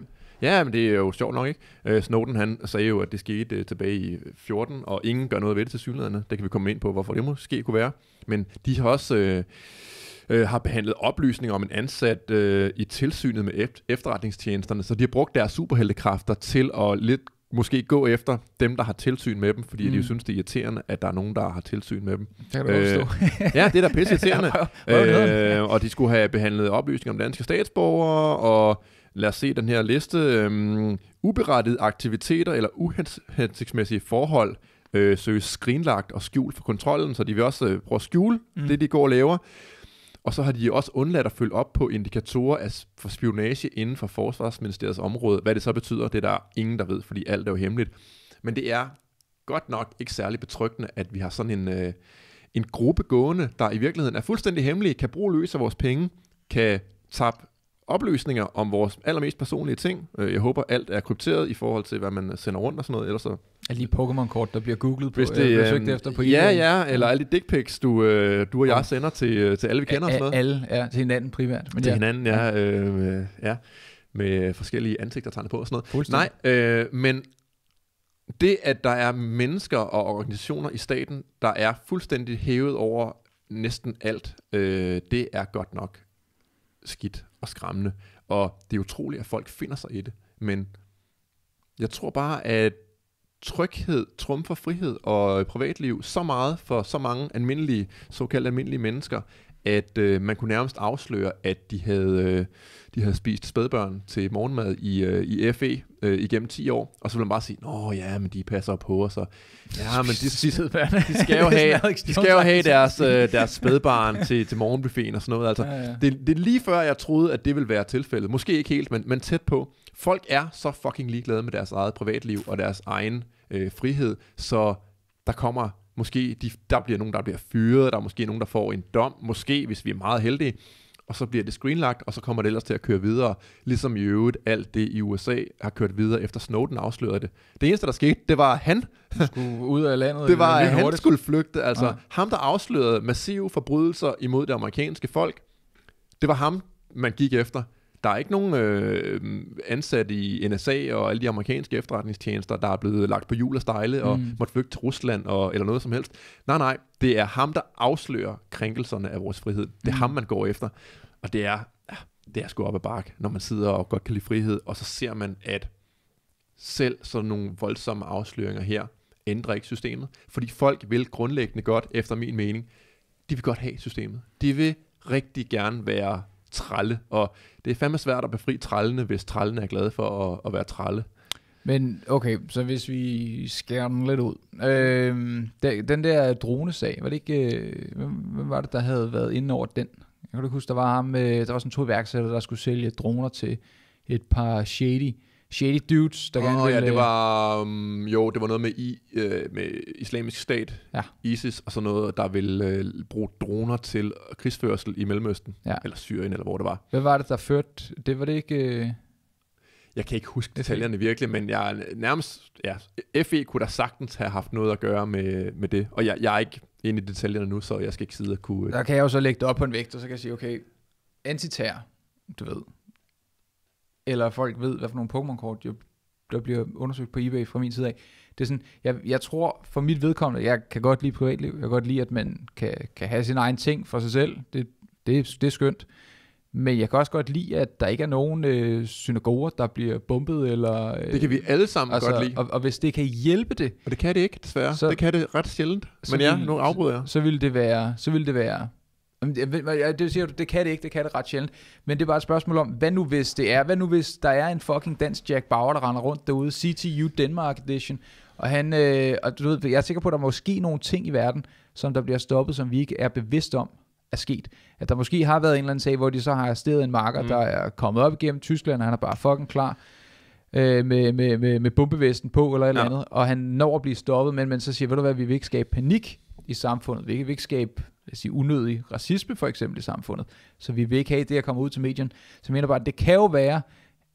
Ja, men det er jo sjovt nok, ikke? Øh, Snowden han sagde jo, at det skete øh, tilbage i 14, og ingen gør noget ved det til synlæderne. Det kan vi komme ind på, hvorfor det måske kunne være. Men de har også... Øh, øh, har behandlet oplysninger om en ansat øh, i tilsynet med efterretningstjenesterne, så de har brugt deres superheltekræfter til at lidt måske gå efter dem, der har tilsyn med dem, fordi mm. de jo mm. synes, det er irriterende, at der er nogen, der har tilsyn med dem. Det kan øh, [laughs] Ja, det er da pisse irriterende. [laughs] øh, og de skulle have behandlet oplysninger om danske statsborgere, og Lad os se den her liste. Øhm, uberettigede aktiviteter eller uhensigtsmæssige forhold øh, søges skrinlagt og skjult for kontrollen, så de vil også øh, prøve at skjule mm. det, de går og laver. Og så har de også undladt at følge op på indikatorer af, for spionage inden for Forsvarsministeriets område. Hvad det så betyder, det er der ingen, der ved, fordi alt er jo hemmeligt. Men det er godt nok ikke særlig betryggende, at vi har sådan en, øh, en gruppe gående, der i virkeligheden er fuldstændig hemmelig, kan bruge løs af vores penge, kan tabe oplysninger om vores allermest personlige ting. Øh, jeg håber, alt er krypteret i forhold til, hvad man sender rundt og sådan noget. Ellers så er lige Pokémon-kort, der bliver googlet på, det, øh, søgt øh, efter på Ja, e ja, eller alle de dick pics, du, øh, du og jeg sender til, øh, til alle, vi kender. A- og sådan noget. Alle, ja, til hinanden primært. Men til ja. hinanden, ja, øh, ja. Med forskellige ansigter tegnet på og sådan noget. Nej, øh, men det, at der er mennesker og organisationer i staten, der er fuldstændig hævet over næsten alt, øh, det er godt nok skidt og skræmmende. Og det er utroligt, at folk finder sig i det. Men jeg tror bare, at tryghed trumfer frihed og privatliv så meget for så mange almindelige, såkaldt almindelige mennesker, at øh, man kunne nærmest afsløre, at de havde, øh, de havde spist spædbørn til morgenmad i, øh, i FE øh, igennem 10 år, og så ville man bare sige, nå ja, men de passer på os, og ja, men de, [laughs] de, de skal jo [laughs] have, de skal jo have deres, øh, deres spædbarn til, til morgenbuffeten og sådan noget. Altså, ja, ja. Det, det er lige før, jeg troede, at det ville være tilfældet. Måske ikke helt, men, men tæt på. Folk er så fucking ligeglade med deres eget privatliv og deres egen øh, frihed, så der kommer Måske de, der bliver nogen, der bliver fyret, der er måske nogen, der får en dom, måske hvis vi er meget heldige, og så bliver det screenlagt, og så kommer det ellers til at køre videre, ligesom i øvrigt alt det i USA har kørt videre, efter Snowden afslørede det. Det eneste, der skete, det var, at han skulle ud af landet. [laughs] det var, at han hurtigt. skulle flygte. Altså, ja. Ah. ham, der afslørede massive forbrydelser imod det amerikanske folk, det var ham, man gik efter. Der er ikke nogen øh, ansat i NSA og alle de amerikanske efterretningstjenester, der er blevet lagt på jul og stejle og mm. måtte flygte til Rusland og, eller noget som helst. Nej, nej, det er ham, der afslører krænkelserne af vores frihed. Det er mm. ham, man går efter. Og det er, ja, det er sgu op ad bak, når man sidder og godt kan lide frihed, og så ser man, at selv sådan nogle voldsomme afsløringer her, ændrer ikke systemet. Fordi folk vil grundlæggende godt, efter min mening, de vil godt have systemet. De vil rigtig gerne være tralle, og det er fandme svært at befri trallene, hvis trallene er glade for at, at være tralle. Men okay, så hvis vi skærer den lidt ud. Øh, den der dronesag, var det ikke, øh, hvem var det, der havde været inde over den? Jeg kan du huske, der var, ham, øh, der var sådan to iværksættere, der skulle sælge droner til et par shady shady dudes, der oh, gerne ville... ja, det øh, var... Um, jo, det var noget med, I, øh, med islamisk stat, ja. ISIS og sådan noget, der ville øh, bruge droner til krigsførsel i Mellemøsten, ja. eller Syrien, eller hvor det var. Hvad var det, der førte... Det var det ikke... Øh... Jeg kan ikke huske e? detaljerne virkelig, men jeg nærmest... Ja, FE kunne da sagtens have haft noget at gøre med, med det, og jeg, jeg er ikke inde i detaljerne nu, så jeg skal ikke sidde og kunne... Øh... Der kan jeg jo så lægge det op på en vægt, og så kan jeg sige, okay, antiterror, du ved, eller folk ved, hvad for nogle Pokémon-kort der bliver undersøgt på eBay fra min side af. Det er sådan, jeg, jeg tror for mit vedkommende, jeg kan godt lide privatliv, jeg kan godt lide, at man kan, kan have sin egen ting for sig selv, det, det, det er skønt. Men jeg kan også godt lide, at der ikke er nogen øh, synagoger, der bliver bombet. Eller, øh, det kan vi øh, alle sammen altså, godt lide. Og, og hvis det kan hjælpe det... Og det kan det ikke, desværre. Så, det kan det ret sjældent. Men ja, nu afbryder jeg. Så, så, vil det være, så vil det være det siger du, det kan det ikke, det kan det ret sjældent. Men det er bare et spørgsmål om, hvad nu hvis det er? Hvad nu hvis der er en fucking dansk Jack Bauer, der render rundt derude, CTU Denmark Edition, og han, øh, og du ved, jeg er sikker på, at der måske nogle ting i verden, som der bliver stoppet, som vi ikke er bevidst om er sket. At der måske har været en eller anden sag, hvor de så har arresteret en marker, mm. der er kommet op igennem Tyskland, og han er bare fucking klar øh, med, med, med, med bombevesten på eller et ja. eller andet, og han når at blive stoppet, men man så siger, ved du hvad, vi vil ikke skabe panik i samfundet, vi vil ikke skabe jeg sige, unødig racisme for eksempel i samfundet. Så vi vil ikke have det at komme ud til medierne. Så jeg mener bare, at det kan jo være,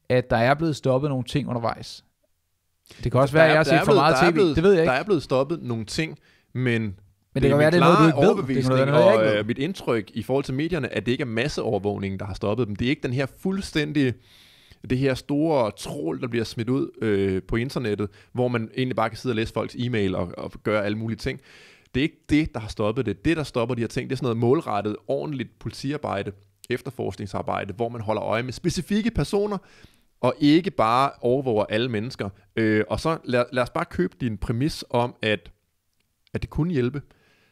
at der er blevet stoppet nogle ting undervejs. Det kan også der være, at jeg har set for meget tv. Blevet, det ved jeg ikke. Der er blevet stoppet nogle ting, men men det, det kan være, det er noget, du ikke ved. det noget, og ikke øh, mit indtryk i forhold til medierne, at det ikke er masseovervågningen, der har stoppet dem. Det er ikke den her fuldstændige, det her store trål, der bliver smidt ud øh, på internettet, hvor man egentlig bare kan sidde og læse folks e-mail og, og gøre alle mulige ting. Det er ikke det, der har stoppet det. Det, der stopper de her ting, det er sådan noget målrettet, ordentligt politiarbejde, efterforskningsarbejde, hvor man holder øje med specifikke personer, og ikke bare overvåger alle mennesker. Øh, og så lad, lad os bare købe din præmis om, at, at det kunne hjælpe.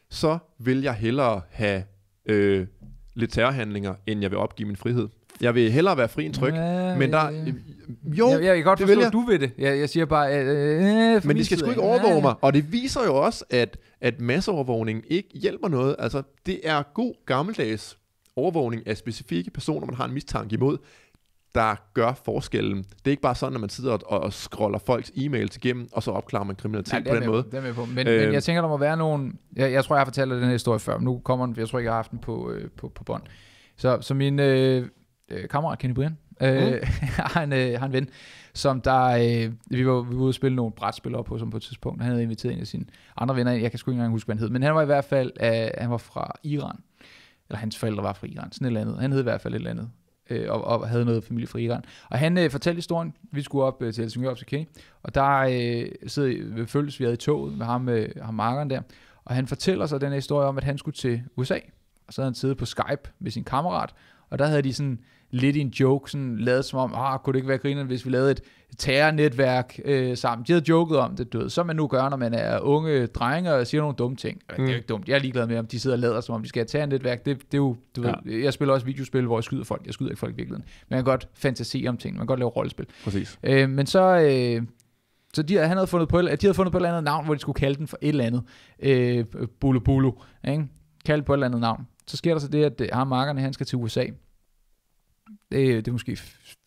Så vil jeg hellere have øh, lidt terrorhandlinger, end jeg vil opgive min frihed. Jeg vil hellere være fri end tryg. Ja, men der... Øh, jo, jeg, jeg kan godt det forstå, jeg. du ved det. Jeg, jeg siger bare... Øh, øh, men de skal sgu ikke overvåge ja. mig. Og det viser jo også, at at masseovervågning ikke hjælper noget. Altså, det er god gammeldags overvågning af specifikke personer, man har en mistanke imod, der gør forskellen. Det er ikke bare sådan, at man sidder og, og scroller folks e-mails igennem, og så opklarer man kriminalitet Nej, på den med, måde. Det er med på. Men, øh, men jeg tænker, der må være nogen... Jeg, jeg tror, jeg har fortalt den her historie før, men nu kommer den, jeg tror ikke, jeg har haft den på, øh, på, på bånd. Så, så min øh, øh kammerat, Kenny Brian, øh, mm. [laughs] har, en, øh, har en ven, som der, øh, vi, var, vi var ude at spille nogle brætspil op på, som på et tidspunkt, han havde inviteret en af sine andre venner, jeg kan sgu ikke engang huske, hvad han hed, men han var i hvert fald, øh, han var fra Iran, eller hans forældre var fra Iran, sådan et eller andet, han hed i hvert fald et eller andet, øh, og, og havde noget familie fra Iran. Og han øh, fortalte historien, vi skulle op øh, til Helsingør op til Kenny, og der øh, sidder, øh, følges vi havde i toget med ham, øh, ham markeren der, og han fortæller så den her historie om, at han skulle til USA, og så havde han siddet på Skype med sin kammerat, og der havde de sådan lidt i en joke, sådan lavet som om, ah, kunne det ikke være grinerne, hvis vi lavede et terrornetværk øh, sammen. De havde joket om det, du ved, som man nu gør, når man er unge drenge og siger nogle dumme ting. Mm. Det er jo mm. ikke dumt, jeg er ligeglad med, om de sidder og lader, som om de skal have terrornetværk. Det, det er jo, du ja. ved, jeg spiller også videospil, hvor jeg skyder folk. Jeg skyder ikke folk i virkeligheden. Man kan godt fantasere om ting, man kan godt lave rollespil. Præcis. Øh, men så, øh, så de, han havde fundet på, at de havde fundet på et eller andet navn, hvor de skulle kalde den for et eller andet. Øh, bulu, bulu Ikke? Kaldt på et eller andet navn. Så sker der så det, at øh, ham markerne, han skal til USA. Det, det er måske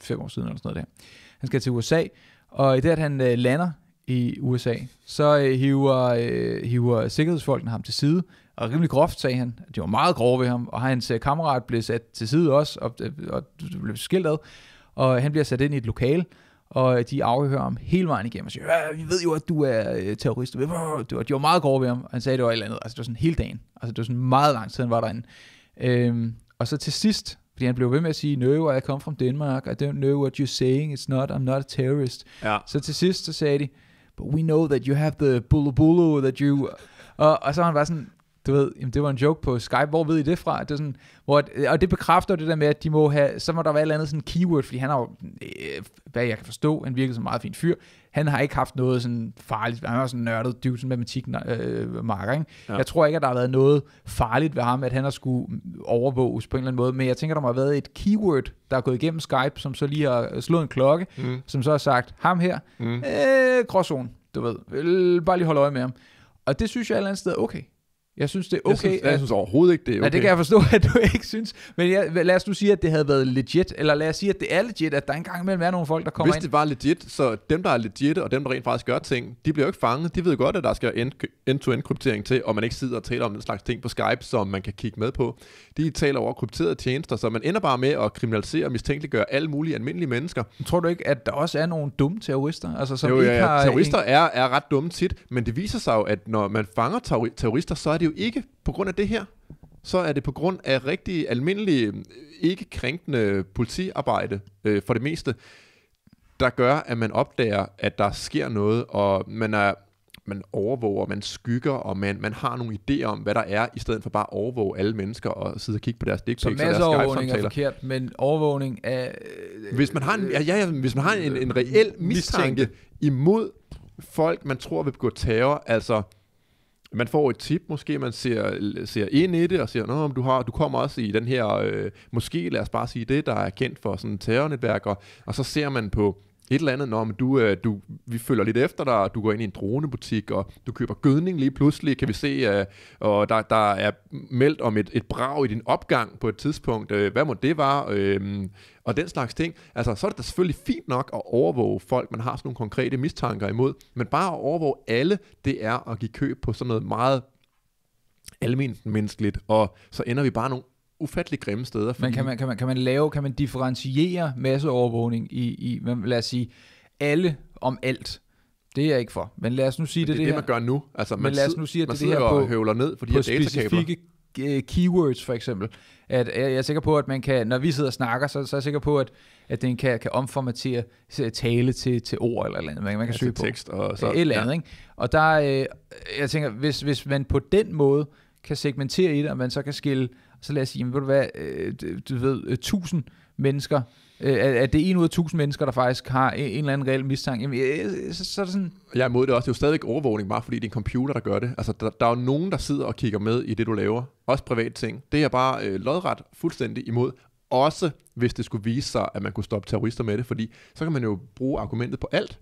fem år siden eller sådan noget der. Han skal til USA, og i det, at han øh, lander i USA, så øh, hiver, øh, hiver sikkerhedsfolkene ham til side, og rimelig groft, sagde han. De var meget grove ved ham, og hans øh, kammerat blev sat til side også, og, øh, og blev skilt ad, og han bliver sat ind i et lokale, og øh, de afhører ham hele vejen igennem og siger, vi ved jo, at du er øh, terrorist. det var, de var meget grove ved ham, og han sagde, det var et eller andet. Altså, det var sådan hele dagen. Altså, det var sådan meget lang tid, han var derinde. Øhm, og så til sidst, fordi han blev ved med at sige, no, I come from Denmark, I don't know what you're saying, it's not, I'm not a terrorist. Ja. Så til sidst så sagde de, but we know that you have the bulu that you... Og, og så var han bare sådan, du ved, jamen det var en joke på Skype, hvor ved I det fra? Det er sådan, hvor, øh, og det bekræfter det der med, at de må have, så må der være et eller andet sådan keyword, fordi han har jo, øh, hvad jeg kan forstå, en virkelig så meget fin fyr, han har ikke haft noget sådan farligt, han har sådan nørdet dybt sådan matematik øh, marker, ikke? Ja. Jeg tror ikke, at der har været noget farligt ved ham, at han har skulle overvåges på en eller anden måde, men jeg tænker, der må have været et keyword, der er gået igennem Skype, som så lige har slået en klokke, mm. som så har sagt, ham her, mm. øh, gråzone, du ved, bare lige holde øje med ham. Og det synes jeg et eller andet sted er okay. Jeg synes, det er okay. Jeg synes, at, jeg synes overhovedet ikke, det er okay. Ja, det kan jeg forstå, [laughs] at du ikke synes. Men jeg, lad os nu sige, at det havde været legit, eller lad os sige, at det er legit, at der engang imellem er nogle folk, der kommer Hvis ind. Hvis det var legit, så dem, der er legit, og dem, der rent faktisk gør ting, de bliver jo ikke fanget. De ved godt, at der skal end-to-end kryptering til, og man ikke sidder og taler om den slags ting på Skype, som man kan kigge med på. De taler over krypterede tjenester, så man ender bare med at kriminalisere og mistænkeliggøre alle mulige almindelige mennesker. Tror du ikke, at der også er nogle dumme terrorister? Altså, som jo, ja, ikke har terrorister en... er, er ret dumme tit, men det viser sig jo, at når man fanger terrorister, så er det jo ikke på grund af det her. Så er det på grund af rigtig almindelige, øh, ikke krænkende politiarbejde øh, for det meste, der gør, at man opdager, at der sker noget, og man er man overvåger, man skygger, og man, man har nogle idéer om, hvad der er, i stedet for bare at overvåge alle mennesker og sidde og kigge på deres dick Så masser af overvågning er forkert, men overvågning af... Øh, hvis man har en, ja, ja, hvis man har en, en reel øh, mistanke, mistanke imod folk, man tror vil begå terror, altså man får et tip, måske man ser, ser ind i det og siger, om du, har, du kommer også i den her, øh, måske lad os bare sige det, der er kendt for sådan terrornetværk, og, og så ser man på et eller andet, når du, øh, du, vi følger lidt efter dig, og du går ind i en dronebutik, og du køber gødning lige pludselig, kan vi se, øh, og der, der er meldt om et, et brag i din opgang på et tidspunkt, øh, hvad må det være, og den slags ting. Altså, så er det da selvfølgelig fint nok at overvåge folk, man har sådan nogle konkrete mistanker imod, men bare at overvåge alle, det er at give køb på sådan noget meget almindeligt menneskeligt, og så ender vi bare nogle ufattelig grimme steder. Fordi... Men kan man, kan, man, kan man lave, kan man differentiere masseovervågning i, i lad os sige, alle om alt? Det er jeg ikke for. Men lad os nu sige, det, det, det, det, det man gør nu. Altså, man, men lad os nu sige, at det, det her på, høvler ned på de på her specifikke øh, keywords for eksempel. At øh, jeg er sikker på, at man kan, når vi sidder og snakker, så, så er jeg sikker på, at, at den kan, kan omformatere tale til, til ord eller andet, man, man kan ja, søge på. tekst og så. Et eller andet, ja. ikke? Og der, øh, jeg tænker, hvis, hvis man på den måde kan segmentere i det, og man så kan skille så lad os sige, jamen, ved du hvad, øh, du ved, 1000 øh, mennesker, at øh, det er en ud af 1000 mennesker, der faktisk har en, eller anden reel mistanke, jamen, så, så er det sådan... Jeg er imod det også. Det er jo stadigvæk overvågning, bare fordi det er en computer, der gør det. Altså, der, der er jo nogen, der sidder og kigger med i det, du laver. Også privat ting. Det er jeg bare øh, lodret fuldstændig imod. Også hvis det skulle vise sig, at man kunne stoppe terrorister med det, fordi så kan man jo bruge argumentet på alt.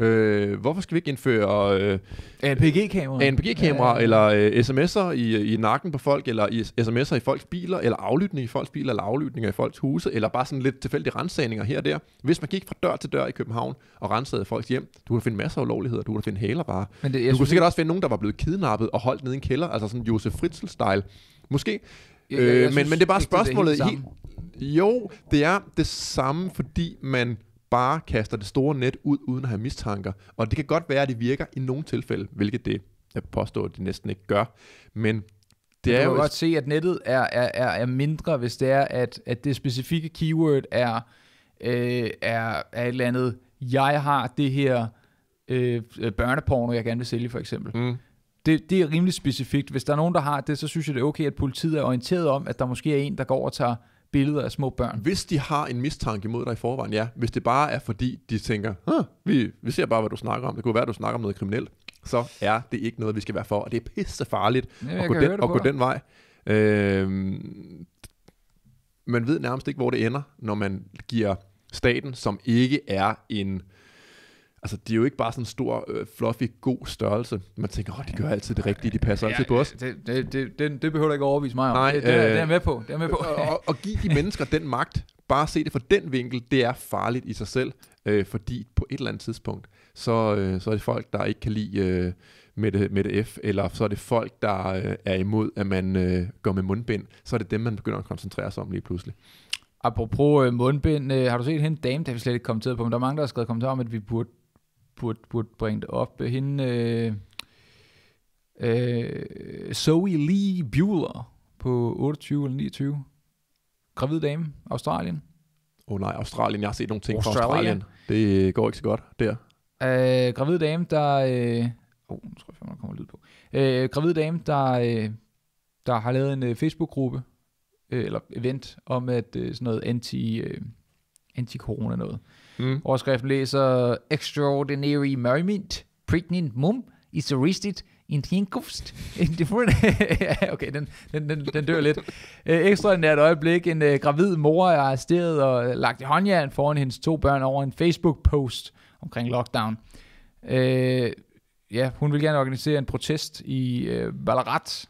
Øh, hvorfor skal vi ikke indføre øh, ANPG-kamera, ANPG-kamera ja. eller øh, sms'er i, i nakken på folk, eller i, sms'er i folks biler, eller aflytning i folks biler, eller aflytninger i folks huse, eller bare sådan lidt tilfældige rensagninger her og der. Hvis man gik fra dør til dør i København og rensede folks hjem, du kunne finde masser af ulovligheder, du kunne finde bare Men det, du kunne sikkert det... også finde nogen, der var blevet kidnappet og holdt nede i en kælder, altså sådan Josef Fritzl-style. Måske. Jeg, jeg, jeg øh, men, synes, men det er bare spørgsmålet. Det er helt, helt jo, det er det samme, fordi man bare kaster det store net ud uden at have mistanker. Og det kan godt være, at det virker i nogle tilfælde, hvilket det, jeg påstår, at det næsten ikke gør. Men det er du kan jo godt se, at nettet er, er, er, er mindre, hvis det er, at, at det specifikke keyword er, øh, er, er et eller andet, jeg har det her øh, øh, børneporno, jeg gerne vil sælge for eksempel. Mm. Det, det er rimelig specifikt. Hvis der er nogen, der har det, så synes jeg, det er okay, at politiet er orienteret om, at der måske er en, der går og tager billeder af små børn. Hvis de har en mistanke mod dig i forvejen, ja. Hvis det bare er fordi, de tænker, vi, vi ser bare, hvad du snakker om. Det kunne være, at du snakker om noget kriminelt. Så er det ikke noget, vi skal være for. Og det er pisse farligt ja, at, gå den, at gå den vej. Øh, man ved nærmest ikke, hvor det ender, når man giver staten, som ikke er en... Øh, altså, det er jo ikke bare sådan en stor, øh, fluffy, god størrelse. Man tænker, åh, de gør altid det rigtige, de passer ja, altid på os. Det, det, det, det, det behøver du ikke overbevise mig om. Nej, det, det, øh, det er jeg med på. Det er med på. og, og give de mennesker den magt, bare se det fra den vinkel, det er farligt i sig selv, øh, fordi på et eller andet tidspunkt, så, øh, så er det folk, der ikke kan lide øh, med det F., eller så er det folk, der øh, er imod, at man øh, går med mundbind, så er det dem, man begynder at koncentrere sig om lige pludselig. Apropos øh, mundbind, øh, har du set hende dame, der vi slet ikke kommenteret på, men der er mange, der har skrevet kommentarer om, at vi burde burde, burde bringe det op. Hende, øh, øh, Zoe Lee Bueller på 28 eller 29. Gravid dame, Australien. Åh oh nej, Australien. Jeg har set nogle ting Australia. fra Australien. Det går ikke så godt der. Øh, gravid dame, der... Øh, oh, nu tror jeg, der kommer lyd på. Øh, gravid dame, der, øh, der har lavet en øh, Facebook-gruppe, øh, eller event, om at øh, sådan noget anti, øh, anti-corona noget. Mm. Overskriften læser Extraordinary Moment, Pregnant Mum is arrested in Hinkost. [laughs] [laughs] okay, den, den, den, den dør lidt. Øh, ekstraordinært øjeblik. En øh, gravid mor er arresteret og øh, lagt i håndjern foran hendes to børn over en Facebook-post omkring lockdown. Øh, ja, hun vil gerne organisere en protest i øh, Ballarat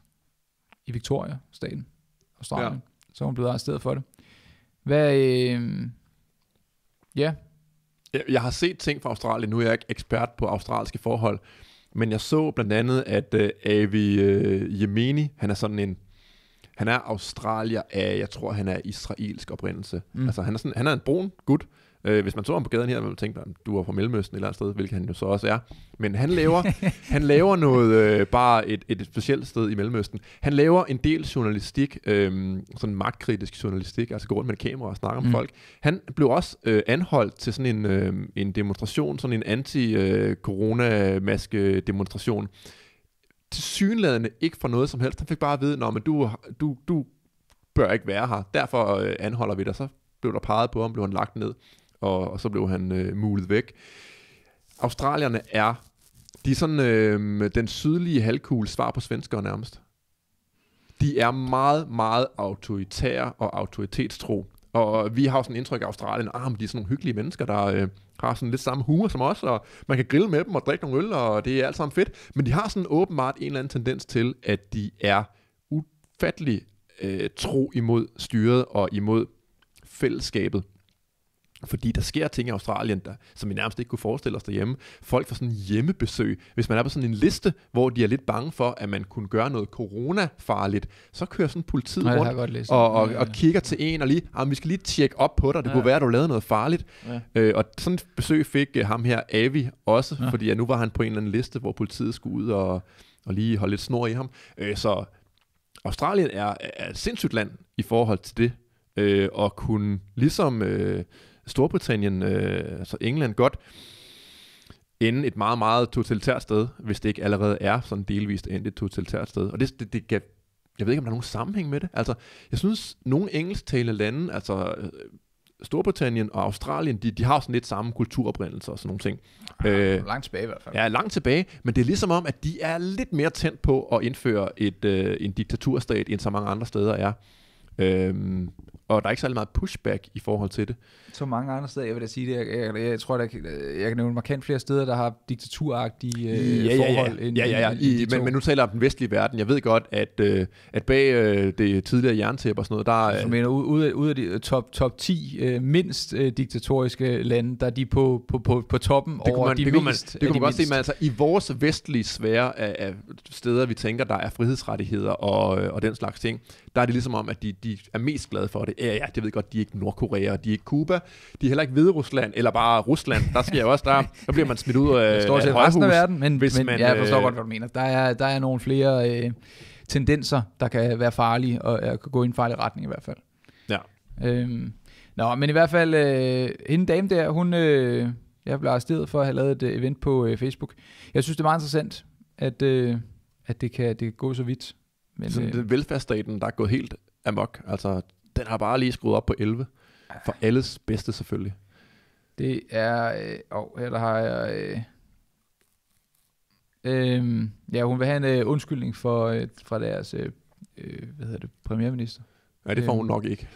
i Victoria, staten, Ja. Så er hun blevet arresteret for det. Hvad, øh, ja, jeg har set ting fra Australien, nu er jeg ikke ekspert på australske forhold, men jeg så blandt andet, at uh, Avi uh, Yemeni, han er sådan en, han er australier af, jeg tror han er israelsk oprindelse. Mm. Altså han er, sådan, han er en brun gut, Øh, hvis man så ham på gaden her, man tænkte, du er fra Mellemøsten eller et sted, hvilket han jo så også er. Men han laver, [laughs] han laver noget, øh, bare et, et specielt sted i Mellemøsten. Han laver en del journalistik, øh, sådan magtkritisk journalistik, altså går rundt med et kamera og snakker om mm. folk. Han blev også øh, anholdt til sådan en, øh, en demonstration, sådan en anti-corona-maske-demonstration. Øh, til synlædende ikke for noget som helst. Han fik bare at vide, at men du, du, du bør ikke være her, derfor øh, anholder vi dig. Så blev der peget på ham, blev han lagt ned og, og så blev han øh, mulet væk. Australierne er, de er sådan øh, den sydlige halvkugle svar på svenskere nærmest. De er meget, meget autoritære og autoritetstro. Og vi har sådan indtryk af Australien, ah, de er sådan nogle hyggelige mennesker, der øh, har sådan lidt samme humor som os, og man kan grille med dem og drikke nogle øl, og det er alt sammen fedt. Men de har sådan åbenbart en eller anden tendens til, at de er ufattelig øh, tro imod styret og imod fællesskabet. Fordi der sker ting i Australien, der, som vi nærmest ikke kunne forestille os derhjemme. Folk får sådan hjemmebesøg. Hvis man er på sådan en liste, hvor de er lidt bange for, at man kunne gøre noget corona-farligt, så kører sådan politiet Nej, rundt og, og, ja, ja. og kigger til en og lige, ah, vi skal lige tjekke op på dig, det ja. kunne være, at du lavede noget farligt. Ja. Øh, og sådan et besøg fik uh, ham her, Avi, også, ja. fordi ja, nu var han på en eller anden liste, hvor politiet skulle ud og, og lige holde lidt snor i ham. Øh, så Australien er, er et sindssygt land i forhold til det, øh, og kunne ligesom... Øh, Storbritannien, øh, så England godt ende et meget, meget totalitært sted, hvis det ikke allerede er sådan delvist endt et totalitært sted. Og det, det, det kan, jeg ved ikke, om der er nogen sammenhæng med det. Altså, jeg synes, nogle engelsktalende lande, altså øh, Storbritannien og Australien, de, de har sådan lidt samme kulturoprindelse og sådan nogle ting. Ja, øh, langt tilbage i hvert fald. Ja, langt tilbage, men det er ligesom om, at de er lidt mere tændt på at indføre et, øh, en diktaturstat, end så mange andre steder er. Øh, og der er ikke særlig meget pushback i forhold til det. Så mange andre steder, jeg vil da sige det, jeg, jeg, jeg tror, der, jeg kan nævne markant flere steder, der har diktaturagtige øh, ja, ja, ja. forhold. End, ja, ja, ja. I, men, men nu taler jeg om den vestlige verden. Jeg ved godt, at, øh, at bag øh, det tidligere jerntæppe og sådan noget, der... Øh, mener, ud, af, ud af de øh, top, top 10 øh, mindst øh, diktatoriske lande, der er de på, på, på, på toppen det over man, de det mindst. Man, det kunne man de godt se, men altså i vores vestlige sfære af, af steder, vi tænker, der er frihedsrettigheder og, øh, og den slags ting, der er det ligesom om, at de, de er mest glade for det ja, ja, det ved jeg godt, de er ikke Nordkorea, de er ikke Cuba, de er heller ikke Hvide Rusland, eller bare Rusland, der sker jo også, der, så bliver man smidt ud af, står til af resten af verden, men, hvis men man, ja, jeg forstår øh, godt, hvad du mener. Der er, der er nogle flere øh, tendenser, der kan være farlige, og øh, kan gå i en farlig retning i hvert fald. Ja. Øhm, nå, men i hvert fald, øh, hende dame der, hun... Øh, jeg blev arresteret for at have lavet et øh, event på øh, Facebook. Jeg synes, det er meget interessant, at, øh, at det, kan, det kan gå så vidt. Men, så øh, det er velfærdsstaten, der er gået helt amok. Altså, den har bare lige skruet op på 11. For ah. alles bedste selvfølgelig. Det er... Øh, og her der har jeg... Øh, øh, ja, hun vil have en øh, undskyldning for, øh, fra deres øh, øh hvad hedder det, premierminister. Ja, det får hun øhm, nok ikke.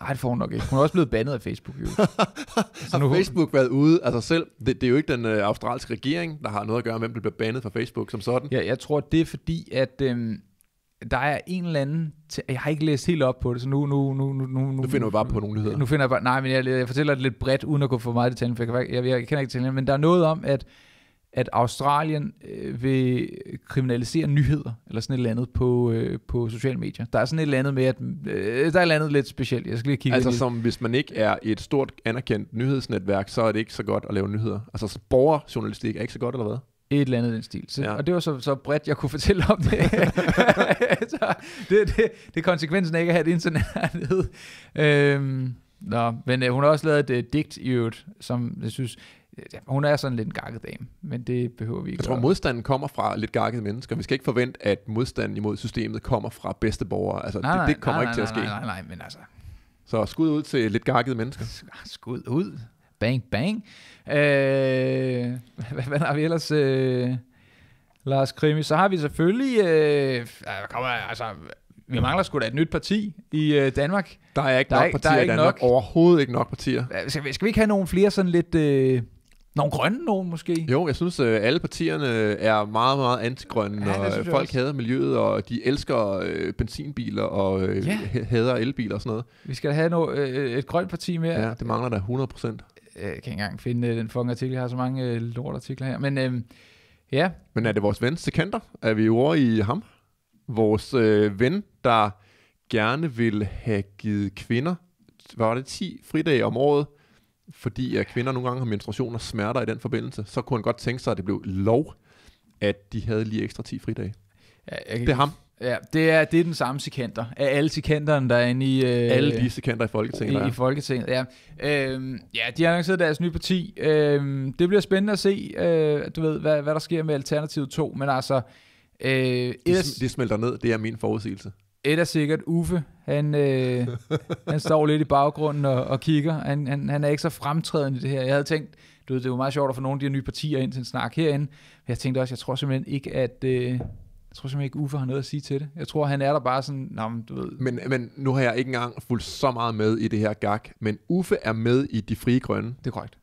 Nej, det får hun nok ikke. Hun er også blevet bandet af Facebook. Jo. [laughs] har nu Facebook hun... været ude af sig selv? Det, det er jo ikke den øh, australske regering, der har noget at gøre med, hvem der bliver bandet fra Facebook som sådan. Ja, jeg tror, det er fordi, at... Øh, der er en eller anden... jeg har ikke læst helt op på det, så nu... Nu, nu, nu, nu, nu finder vi bare på nogle nyheder. Nu finder jeg bare... Nej, men jeg, jeg fortæller det lidt bredt, uden at gå for meget i detaljen, for jeg, jeg, jeg kender ikke detaljen, men der er noget om, at at Australien øh, vil kriminalisere nyheder, eller sådan et eller andet på, øh, på sociale medier. Der er sådan et eller andet med, at øh, der er et eller andet lidt specielt. Jeg skal lige kigge Altså lidt. som hvis man ikke er et stort anerkendt nyhedsnetværk, så er det ikke så godt at lave nyheder. Altså borgerjournalistik er ikke så godt, eller hvad? Et eller andet den stil. Så, ja. Og det var så, så bredt, jeg kunne fortælle om det. [laughs] så det, det, det er konsekvensen af ikke at have et internet hernede. Øhm, nå, men øh, hun har også lavet et øh, digt i øvrigt, som jeg synes, ja, hun er sådan lidt en gakket dame, men det behøver vi ikke. Jeg tror, at... modstanden kommer fra lidt gakkede mennesker. Vi skal ikke forvente, at modstanden imod systemet kommer fra bedste borgere. Altså, nej, det, det kommer nej, nej, ikke til at ske. Nej, nej, nej, men altså... Så skud ud til lidt gakkede mennesker. Skud ud? Bang, bang. Øh, [laughs] hvad, hvad har vi ellers? Øh, Lars Krimi. Så har vi selvfølgelig... Øh, kommer, altså, vi mangler sgu da et nyt parti i øh, Danmark. Der er ikke der er nok ikke, partier der er ikke i Danmark. Nok. Overhovedet ikke nok partier. Skal vi, skal vi ikke have nogle flere sådan lidt... Øh, nogle grønne nogen måske? Jo, jeg synes, at øh, alle partierne er meget, meget antigrønne, ja, og folk også. hader miljøet, og de elsker øh, benzinbiler, og øh, ja. hader elbiler og sådan noget. Vi skal have noget, øh, øh, et grønt parti mere. Ja, det mangler der 100 procent. Øh, jeg kan ikke engang finde øh, den fucking artikel. Jeg har så mange øh, lortartikler her. Men øh, ja. Men er det vores ven Sekander? Er vi over i ham? Vores øh, ven, der gerne vil have givet kvinder, hvad var det, 10 fridage om året, fordi at kvinder nogle gange har menstruation og smerter i den forbindelse, så kunne han godt tænke sig, at det blev lov, at de havde lige ekstra 10 fridage. Ja, jeg kan det er ham. Ja, det er, det er den samme sekanter. Af alle sekanterne, der er inde i... Øh, alle de sekanter i Folketinget, I, i Folketinget, ja. Øh, ja, de har annonceret deres nye parti. Øh, det bliver spændende at se, øh, du ved, hvad, hvad der sker med Alternativ 2, men altså... Øh, det, det smelter ned, det er min forudsigelse. Et er sikkert, Uffe, han, øh, han står lidt i baggrunden og, og kigger. Han, han, han er ikke så fremtrædende i det her. Jeg havde tænkt, du ved, det var meget sjovt at få nogle af de her nye partier ind til en snak herinde. jeg tænkte også, jeg tror simpelthen ikke, at... Øh, jeg tror simpelthen ikke, Uffe har noget at sige til det. Jeg tror, han er der bare sådan, Nå, men, du ved. Men, men nu har jeg ikke engang fulgt så meget med i det her gag, men Uffe er med i De Frie Grønne. Det er korrekt.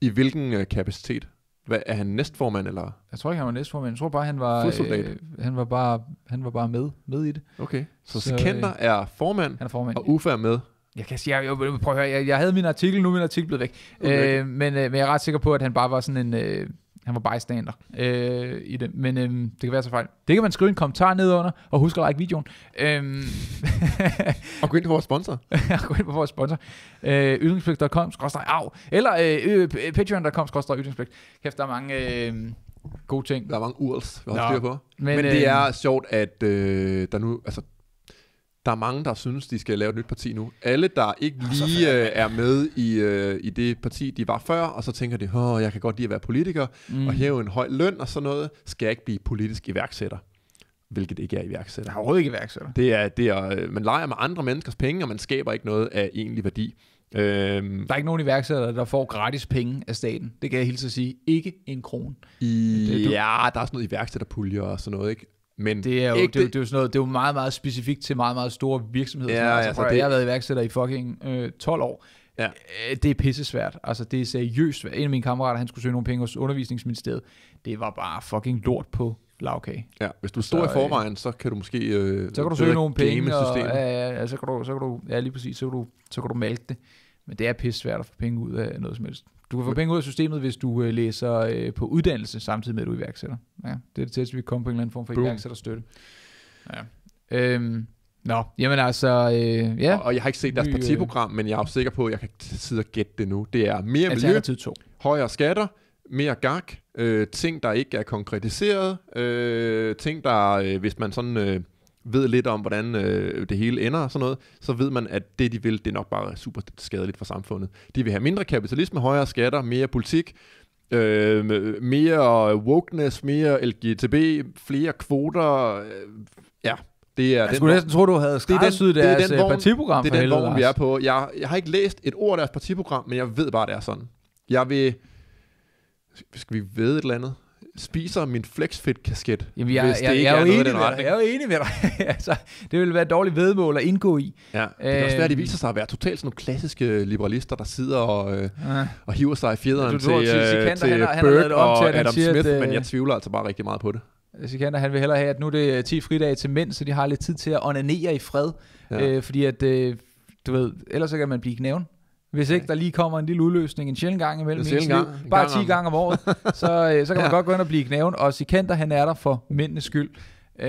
I hvilken øh, kapacitet? Hvad, er han næstformand, eller? Jeg tror ikke, han var næstformand. Jeg tror bare, han var, Fodsoldat. øh, han var, bare, han var bare med, med i det. Okay, så, så øh, er formand, han er formand, og Uffe er med. Jeg kan sige, jeg, jeg, prøv at høre, jeg, jeg havde min artikel, nu er min artikel blevet væk. Okay. Øh, men, øh, men jeg er ret sikker på, at han bare var sådan en... Øh, han var bare stander øh, i det. Men øh, det kan være så fejl. Det kan man skrive en kommentar ned under, og husk at like videoen. Øh, [laughs] og gå ind på vores sponsor. og [laughs] gå ind på vores sponsor. Øh, ytringspligt.com, skråstrej af. Eller øh, patreon.com, skråstrej ytringspligt. Kæft, der er mange... Øh, gode ting. Der er mange urls, vi har styr på. Men, men det øh, er sjovt, at øh, der nu... Altså, der er mange, der synes, de skal lave et nyt parti nu. Alle, der ikke lige øh, er med i, øh, i det parti, de var før, og så tænker de, åh, jeg kan godt lide at være politiker, mm. og hæve en høj løn og sådan noget, skal jeg ikke blive politisk iværksætter hvilket ikke er iværksætter. Jeg er overhovedet ikke iværksætter. Det er, det er, øh, man leger med andre menneskers penge, og man skaber ikke noget af egentlig værdi. Øhm, der er ikke nogen iværksætter, der får gratis penge af staten. Det kan jeg hilse at sige. Ikke en krone. Ja, der er sådan noget iværksætterpuljer og sådan noget. Ikke? Men det er jo, ikke det, det, det er jo sådan noget, det er jo meget, meget specifikt til meget, meget store virksomheder. Ja, sådan, altså, prøv, ja, det... Jeg har været iværksætter i fucking øh, 12 år. Ja. Øh, det er pissesvært. Altså, det er seriøst svært. En af mine kammerater, han skulle søge nogle penge hos undervisningsministeriet. Det var bare fucking lort på lavkage. Ja, hvis du står i øh, forvejen, så kan du måske... Øh, så kan du søge nogle penge, og, ja, ja, ja, så kan du, så kan du, ja, lige præcis, så kan du, så kan du malke det. Men det er pisse svært at få penge ud af noget som helst. Du kan få penge ud af systemet, hvis du øh, læser øh, på uddannelse, samtidig med at du iværksætter. Ja, det er det tætteste, vi kommer på en eller anden form for iværksætterstøtte. Ja. Øhm, Nå, jamen altså, øh, ja. Og, og jeg har ikke set deres øh, partiprogram, men jeg er jo sikker på, at jeg kan sidde og gætte det nu. Det er mere miljø, to. højere skatter, mere gag, øh, ting, der ikke er konkretiseret, øh, ting, der, øh, hvis man sådan... Øh, ved lidt om, hvordan øh, det hele ender og sådan noget, så ved man, at det de vil, det er nok bare super skadeligt for samfundet. De vil have mindre kapitalisme, højere skatter, mere politik, øh, mere wokeness, mere LGTB, flere kvoter, øh, ja, det er jeg den skulle næsten tro, du havde det er den, det er den øh, vogn, partiprogram. Det er den vogn, vi er på. Jeg, jeg har ikke læst et ord af deres partiprogram, men jeg ved bare, det er sådan. Jeg vil... Skal vi ved et eller andet? spiser min flexfit-kasket, Jamen, jeg, hvis det jeg, ikke jeg er, er enig med dig. Jeg er jo enig med dig. [laughs] altså, det vil være et dårligt vedmål at indgå i. Ja, det kan æh, også øh, være, at de viser sig at være totalt sådan nogle klassiske liberalister, der sidder og, øh, og hiver sig i fjederen du, du, til, øh, til, Burke og, og Adam siger, Smith, at, øh, men jeg tvivler altså bare rigtig meget på det. Øh, Sikander, han vil hellere have, at nu er det 10 øh, fridage til mænd, så de har lidt tid til at onanere i fred. Ja. Øh, fordi at, øh, du ved, ellers så kan man blive knæven. Hvis ikke der lige kommer en lille udløsning en sjældent gang imellem sjældent gang, bare gang 10 gange om året, [laughs] så, øh, så kan man ja. godt gå ind og blive knæven. Og Sikander, han er der for mændenes skyld. Øh,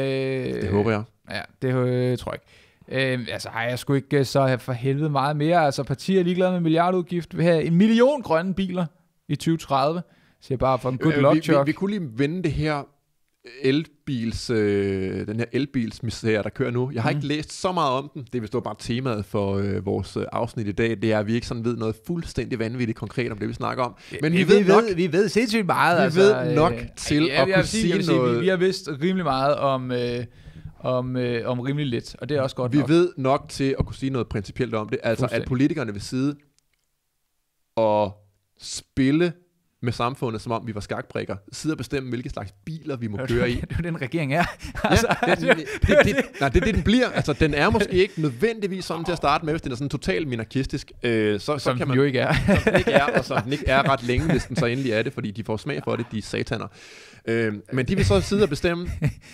det håber jeg. Ja, det øh, tror jeg ikke. Øh, altså, ej, jeg skulle ikke øh, så have for helvede meget mere. Altså, partier er ligeglade med milliardudgift. Vi har en million grønne biler i 2030. Så jeg bare for en good øh, øh luck, vi, vi, vi kunne lige vende det her elbils, øh, den her elbilsmisære, der kører nu. Jeg har mm. ikke læst så meget om den. Det vil stå bare temaet for øh, vores øh, afsnit i dag. Det er, at vi ikke sådan ved noget fuldstændig vanvittigt konkret om det, vi snakker om. Men vi, vi, ved, nok, ved, vi ved sindssygt meget. Vi altså, ved øh, nok øh, til ja, at kunne sige, sige, sige noget. Vi, vi har vidst rimelig meget om... Øh, om, øh, om rimelig lidt, og det er også godt Vi nok. ved nok til at kunne sige noget principielt om det, altså at politikerne vil sidde og spille med samfundet, som om vi var skakbrikker, sidde og bestemme, hvilke slags biler vi må køre i. Det er den regering er. altså, ja, det, det, det, det, nej, det er det, den bliver. Altså, den er måske ikke nødvendigvis sådan til at starte med, hvis den er sådan totalt minarkistisk. Øh, så, som så kan man, jo ikke er. Som den ikke er, og som den ikke er ret længe, hvis den så endelig er det, fordi de får smag for det, de er sataner. Øh, men de vil så sidde og bestemme,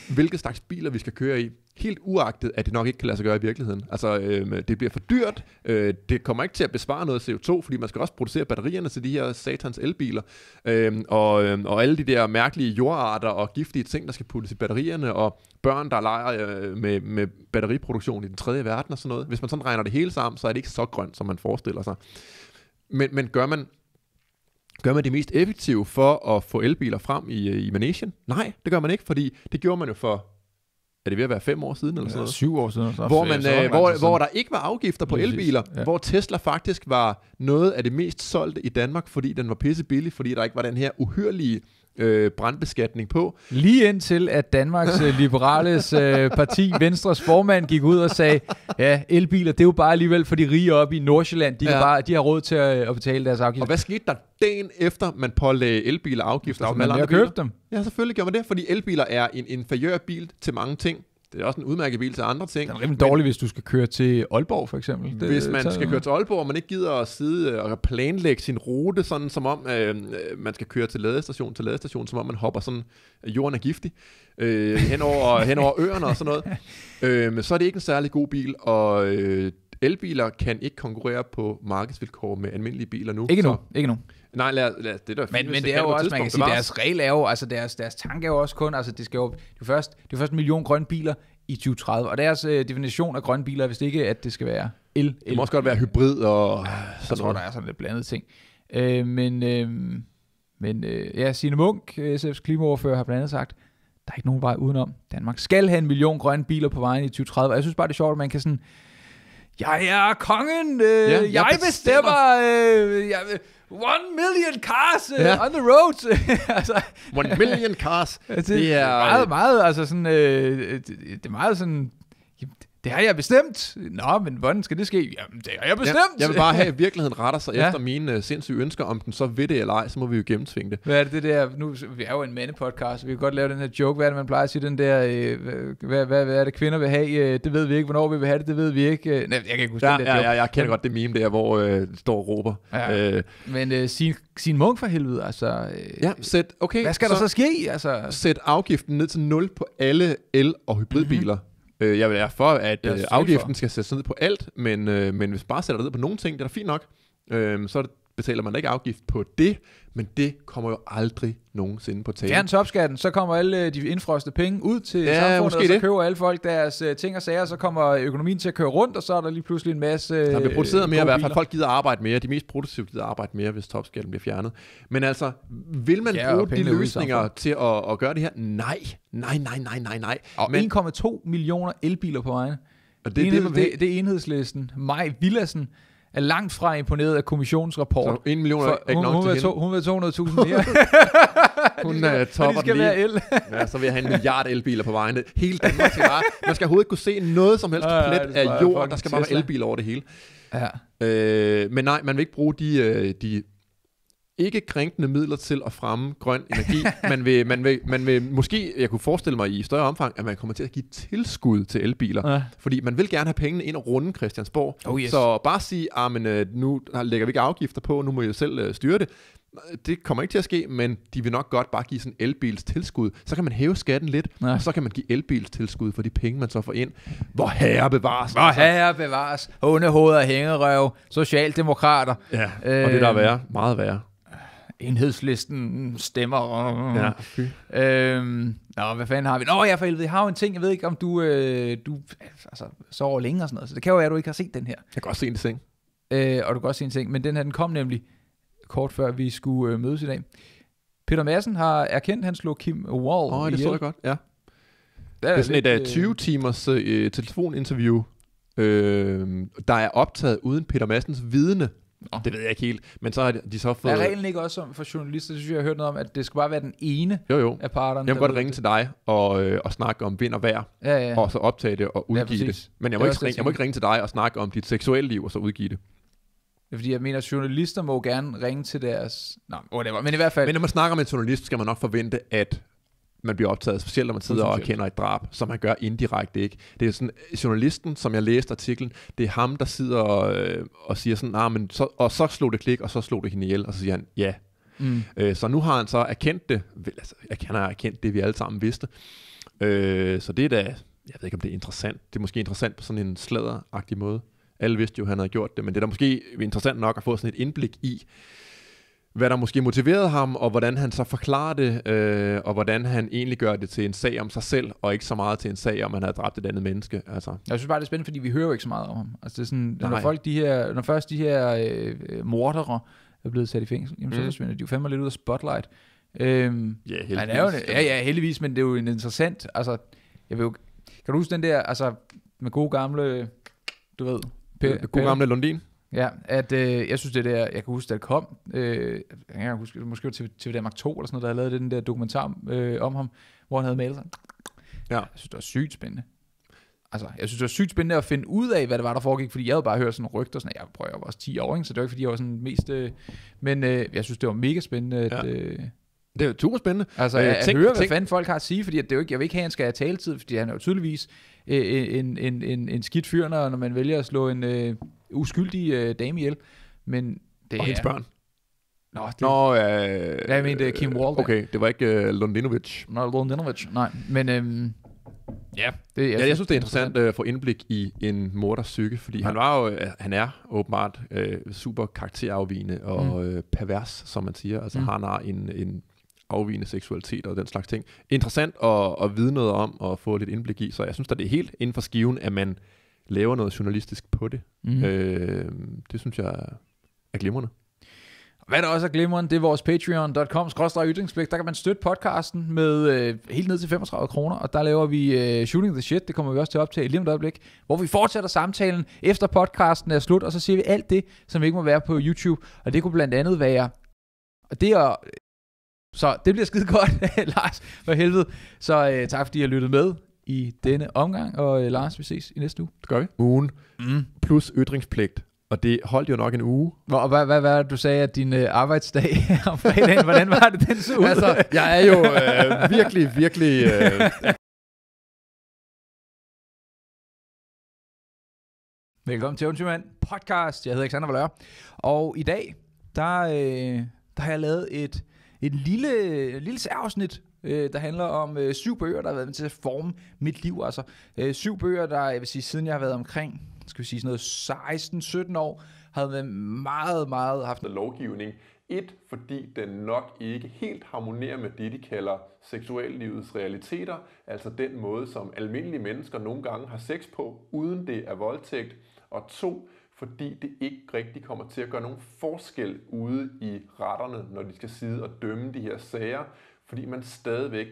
[laughs] hvilke slags biler vi skal køre i. Helt uagtet, at det nok ikke kan lade sig gøre i virkeligheden. Altså, øh, det bliver for dyrt. Øh, det kommer ikke til at besvare noget CO2, fordi man skal også producere batterierne til de her satans elbiler. Øh, og, øh, og alle de der mærkelige jordarter og giftige ting, der skal puttes i batterierne, og børn, der leger øh, med, med batteriproduktion i den tredje verden og sådan noget. Hvis man sådan regner det hele sammen, så er det ikke så grønt, som man forestiller sig. Men, men gør man Gør man det mest effektive for at få elbiler frem i, øh, i Manesien? Nej, det gør man ikke, fordi det gjorde man jo for er det ved at være fem år siden eller ja, sådan noget? syv år siden. Så hvor, man, så øh, hvor, hvor der ikke var afgifter på elbiler, ja. hvor Tesla faktisk var noget af det mest solgte i Danmark, fordi den var pisse billig, fordi der ikke var den her uhyrlige øh, brandbeskatning på. Lige indtil, at Danmarks øh, Liberales øh, parti, Venstres formand, gik ud og sagde, ja, elbiler, det er jo bare alligevel for de rige oppe i Nordsjælland, de, ja. bare, de har råd til at, øh, at betale deres afgifter. Og hvad skete der dagen efter, man pålagde elbiler afgifter? Så altså, man alle andre købte dem. Ja, selvfølgelig gjorde man det, fordi elbiler er en inferiør bil til mange ting. Det er også en udmærket bil til andre ting. Det er rimelig dårlig, men, hvis du skal køre til Aalborg, for eksempel. Det, hvis man skal køre til Aalborg, og man ikke gider at sidde øh, og planlægge sin rute, sådan som om øh, øh, man skal køre til ladestation til ladestation, som om man hopper sådan, øh, jorden er giftig, øh, hen, over, [laughs] hen over øerne og sådan noget, øh, så er det ikke en særlig god bil, og øh, elbiler kan ikke konkurrere på markedsvilkår med almindelige biler nu. Ikke nu, ikke nu. Nej, lad, lad, det er da Men, men det er jo også, man kan sige, deres regel er jo, altså deres, deres tanke er jo også kun, altså det skal jo, det er først, det er først en million grønne biler i 2030, og deres øh, definition af grønne biler er vist ikke, at det skal være el. el. Det må også godt være hybrid og ja, sådan Jeg tror, noget. der er sådan lidt blandet ting. Øh, men øh, men øh, ja, Signe Munk, SF's klimaoverfører, har blandt andet sagt, der er ikke nogen vej udenom. Danmark skal have en million grønne biler på vejen i 2030, og jeg synes bare, det er sjovt, at man kan sådan, jeg er kongen, øh, ja, jeg, jeg bestemmer, bestemmer øh, jeg, One million cars uh, ja. on the road. [laughs] altså, One million cars. [laughs] Det, det er meget, øh, meget, altså sådan, øh, det, det er meget sådan, jamen, det har jeg bestemt. Nå, men hvordan skal det ske? Jamen, det har jeg bestemt. Ja, jeg vil bare have, at [laughs] virkeligheden retter sig ja. efter mine uh, sindssyge ønsker, om den så ved det eller ej, så må vi jo gennemtvinge det. Hvad er det, der? Nu, vi er jo en mandepodcast, vi kan godt lave den her joke, hvad er det, man plejer at sige, den der, øh, hvad, hvad, hvad er det, kvinder vil have? Øh, det ved vi ikke, hvornår vi vil have det, det ved vi ikke. Øh, nej, jeg kan ikke huske ja, den der ja, Ja, jeg kender godt det meme der, hvor øh, står og råber. Ja, øh, men øh, sin, sin munk for helvede, altså. Øh, ja, sæt, okay. Hvad skal så, der så ske? Altså? Sæt afgiften ned til 0 på alle el- og hybridbiler. Mm-hmm Øh, jeg vil være for, at øh, afgiften for. skal sættes ned på alt, men, øh, men hvis bare sætter det ned på nogle ting, det er da fint nok. Øh, så er det betaler man ikke afgift på det, men det kommer jo aldrig nogensinde på tale. Fjern topskatten, så kommer alle øh, de indfroste penge ud til ja, samfundet, og så det. køber alle folk deres øh, ting og sager, så kommer økonomien til at køre rundt, og så er der lige pludselig en masse Der bliver produceret øh, mere i hvert fald, folk gider arbejde mere, de mest produktive gider arbejde mere, hvis topskatten bliver fjernet. Men altså, vil man ja, bruge de løsninger til at, at gøre det her? Nej, nej, nej, nej, nej, nej. Og men... 1,2 millioner elbiler på vejen. Og det, Enhed, det, det, det er enhedslisten. Maj Villassen er langt fra imponeret af kommissionsrapport. Så 1 million er ikke hun, nok hun, vil hun vil 200.000 mere. [laughs] hun de skal, topper de skal lige. være el. ja, så vil jeg have en milliard elbiler på vejen. Det, hele Danmark skal bare, man skal overhovedet ikke kunne se noget som helst ja, plet af jord, der skal bare være elbiler over det hele. Ja. Øh, men nej, man vil ikke bruge de, øh, de ikke krænkende midler til at fremme grøn energi. [laughs] Man vil, man, vil, man vil måske, jeg kunne forestille mig i større omfang, at man kommer til at give tilskud til elbiler. Ja. Fordi man vil gerne have pengene ind og runde Christiansborg. Oh yes. Så bare sige, at ah, øh, nu lægger vi ikke afgifter på, nu må jeg selv øh, styre det. Det kommer ikke til at ske, men de vil nok godt bare give sådan elbils tilskud. Så kan man hæve skatten lidt, ja. og så kan man give elbils tilskud for de penge, man så får ind. Hvor herre bevares. Hvor altså. herre bevares. Hundehoveder, hængerøv, socialdemokrater. Ja, og øh, det der er værre. Meget værre enhedslisten stemmer. Og, ja, fy. Øhm, nå, hvad fanden har vi? Nå, jeg for helvede, jeg har jo en ting, jeg ved ikke, om du, øh, du altså, sover længe og sådan noget, så det kan jo være, at du ikke har set den her. Jeg kan også se en ting. Øh, og du kan også se en ting, men den her, den kom nemlig kort før vi skulle øh, mødes i dag. Peter Madsen har erkendt, at han slog Kim Wall Åh, oh, det så jeg godt, ja. Det er det er sådan lidt, et uh, øh, 20-timers øh, telefoninterview, øh, der er optaget uden Peter Madsens vidne. Nå. Det ved jeg ikke helt. Men så har de så fået... Er reglen ikke også for journalister, synes jeg, jeg har hørt noget om, at det skulle bare være den ene jo, jo. af parterne? Jeg må godt ringe det. til dig og, øh, og snakke om vind og vejr, ja, ja. og så optage det og udgive ja, det. Men jeg må, det ikke ringe, jeg må ikke ringe til dig og snakke om dit seksuelle liv og så udgive det. Det er fordi, jeg mener, at journalister må gerne ringe til deres... Nå, whatever. Men i hvert fald... Men når man snakker med en journalist, skal man nok forvente, at man bliver optaget, specielt når man sidder og kender et drab, som han gør indirekte ikke. Det er sådan, journalisten, som jeg læste artiklen, det er ham, der sidder og, øh, og siger sådan, nah, men så, og så slog det klik, og så slog det hende ihjel, og så siger han, ja. Mm. Øh, så nu har han så erkendt det, vel, altså, han har erkendt det, vi alle sammen vidste. Øh, så det er da, jeg ved ikke om det er interessant, det er måske interessant på sådan en sladderagtig måde. Alle vidste jo, at han havde gjort det, men det er da måske interessant nok at få sådan et indblik i, hvad der måske motiverede ham, og hvordan han så forklarer det, øh, og hvordan han egentlig gør det til en sag om sig selv, og ikke så meget til en sag om, han havde dræbt et andet menneske. Altså. Jeg synes bare, det er spændende, fordi vi hører jo ikke så meget om ham. Altså, det er sådan, når, folk, de her, når først de her øh, mordere er blevet sat i fængsel, jamen, mm. så forsvinder de jo fandme lidt ud af spotlight. Øhm, ja, heldigvis. Han er jo, ja, ja, heldigvis, men det er jo en interessant, altså, jeg vil jo, kan du huske den der, altså, med gode gamle, du ved, P- gode gamle Lundin? Ja, at øh, jeg synes, det der, jeg kan huske, da det kom, øh, jeg kan huske, måske var TV, Danmark 2 eller sådan noget, der lavede den der dokumentar øh, om ham, hvor han havde malet sig. Ja. Jeg synes, det var sygt spændende. Altså, jeg synes, det var sygt spændende at finde ud af, hvad det var, der foregik, fordi jeg havde bare hørt sådan rygter, sådan, jeg prøver, også 10 år, ikke? så det var ikke, fordi jeg var sådan mest, øh, men øh, jeg synes, det var mega spændende, at, ja. øh, det er jo super spændende. Altså, jeg, øh, jeg tænk, hører, tænk. hvad fanden folk har at sige, fordi at det er jo ikke, jeg vil ikke have, at han skal have taletid, fordi han er jo tydeligvis øh, en, en, en, en skidt fyr, når man vælger at slå en, øh, uskyldige øh, dame ihjel. Men det og er... hendes børn. Nå, det, Nå øh, ja, jeg mente Kim Walden. Okay, det var ikke øh, Lundinovic. Nå, Lundinovic, nej. Men øhm, ja, det, jeg, ja, synes, jeg synes, det er interessant øh, at øh, få indblik i en morders psyke, fordi ja. han var jo, øh, han er åbenbart øh, super karakterafvigende og mm. øh, pervers, som man siger. Altså mm. han har en, en afvigende seksualitet og den slags ting. Interessant at, at vide noget om og få lidt indblik i, så jeg synes da, det er helt inden for skiven, at man laver noget journalistisk på det. Mm. Øh, det synes jeg er glimrende. Hvad der også er glimrende, det er vores patreon.com ytringspligt. Der kan man støtte podcasten med øh, helt ned til 35 kroner, og der laver vi øh, Shooting the Shit. Det kommer vi også til at optage lige om et øjeblik, hvor vi fortsætter samtalen efter podcasten er slut, og så siger vi alt det, som ikke må være på YouTube. Og det kunne blandt andet være... Og det er så det bliver skide godt, [laughs] Lars, for helvede. Så øh, tak fordi I har lyttet med i denne omgang, og øh, Lars, vi ses i næste uge. Det gør vi. Ugen mm. plus ytringspligt. Og det holdt jo nok en uge. Og hvad, hvad, hvad du sagde, at din øh, arbejdsdag [laughs] om fredagen, hvordan var det den så Altså, jeg er jo øh, virkelig, virkelig... Øh, Velkommen til Eventyrmand podcast. Jeg hedder Alexander Valør. Og i dag, der, øh, der har jeg lavet et, et lille, lille særafsnit øh, der handler om øh, syv bøger, der har været med til at forme mit liv. Altså øh, syv bøger, der, jeg vil sige, siden jeg har været omkring, skal vi sige sådan noget 16-17 år, havde været meget, meget haft en lovgivning. Et, fordi den nok ikke helt harmonerer med det, de kalder seksuallivets realiteter, altså den måde, som almindelige mennesker nogle gange har sex på, uden det er voldtægt. Og to, fordi det ikke rigtig kommer til at gøre nogen forskel ude i retterne, når de skal sidde og dømme de her sager fordi man stadigvæk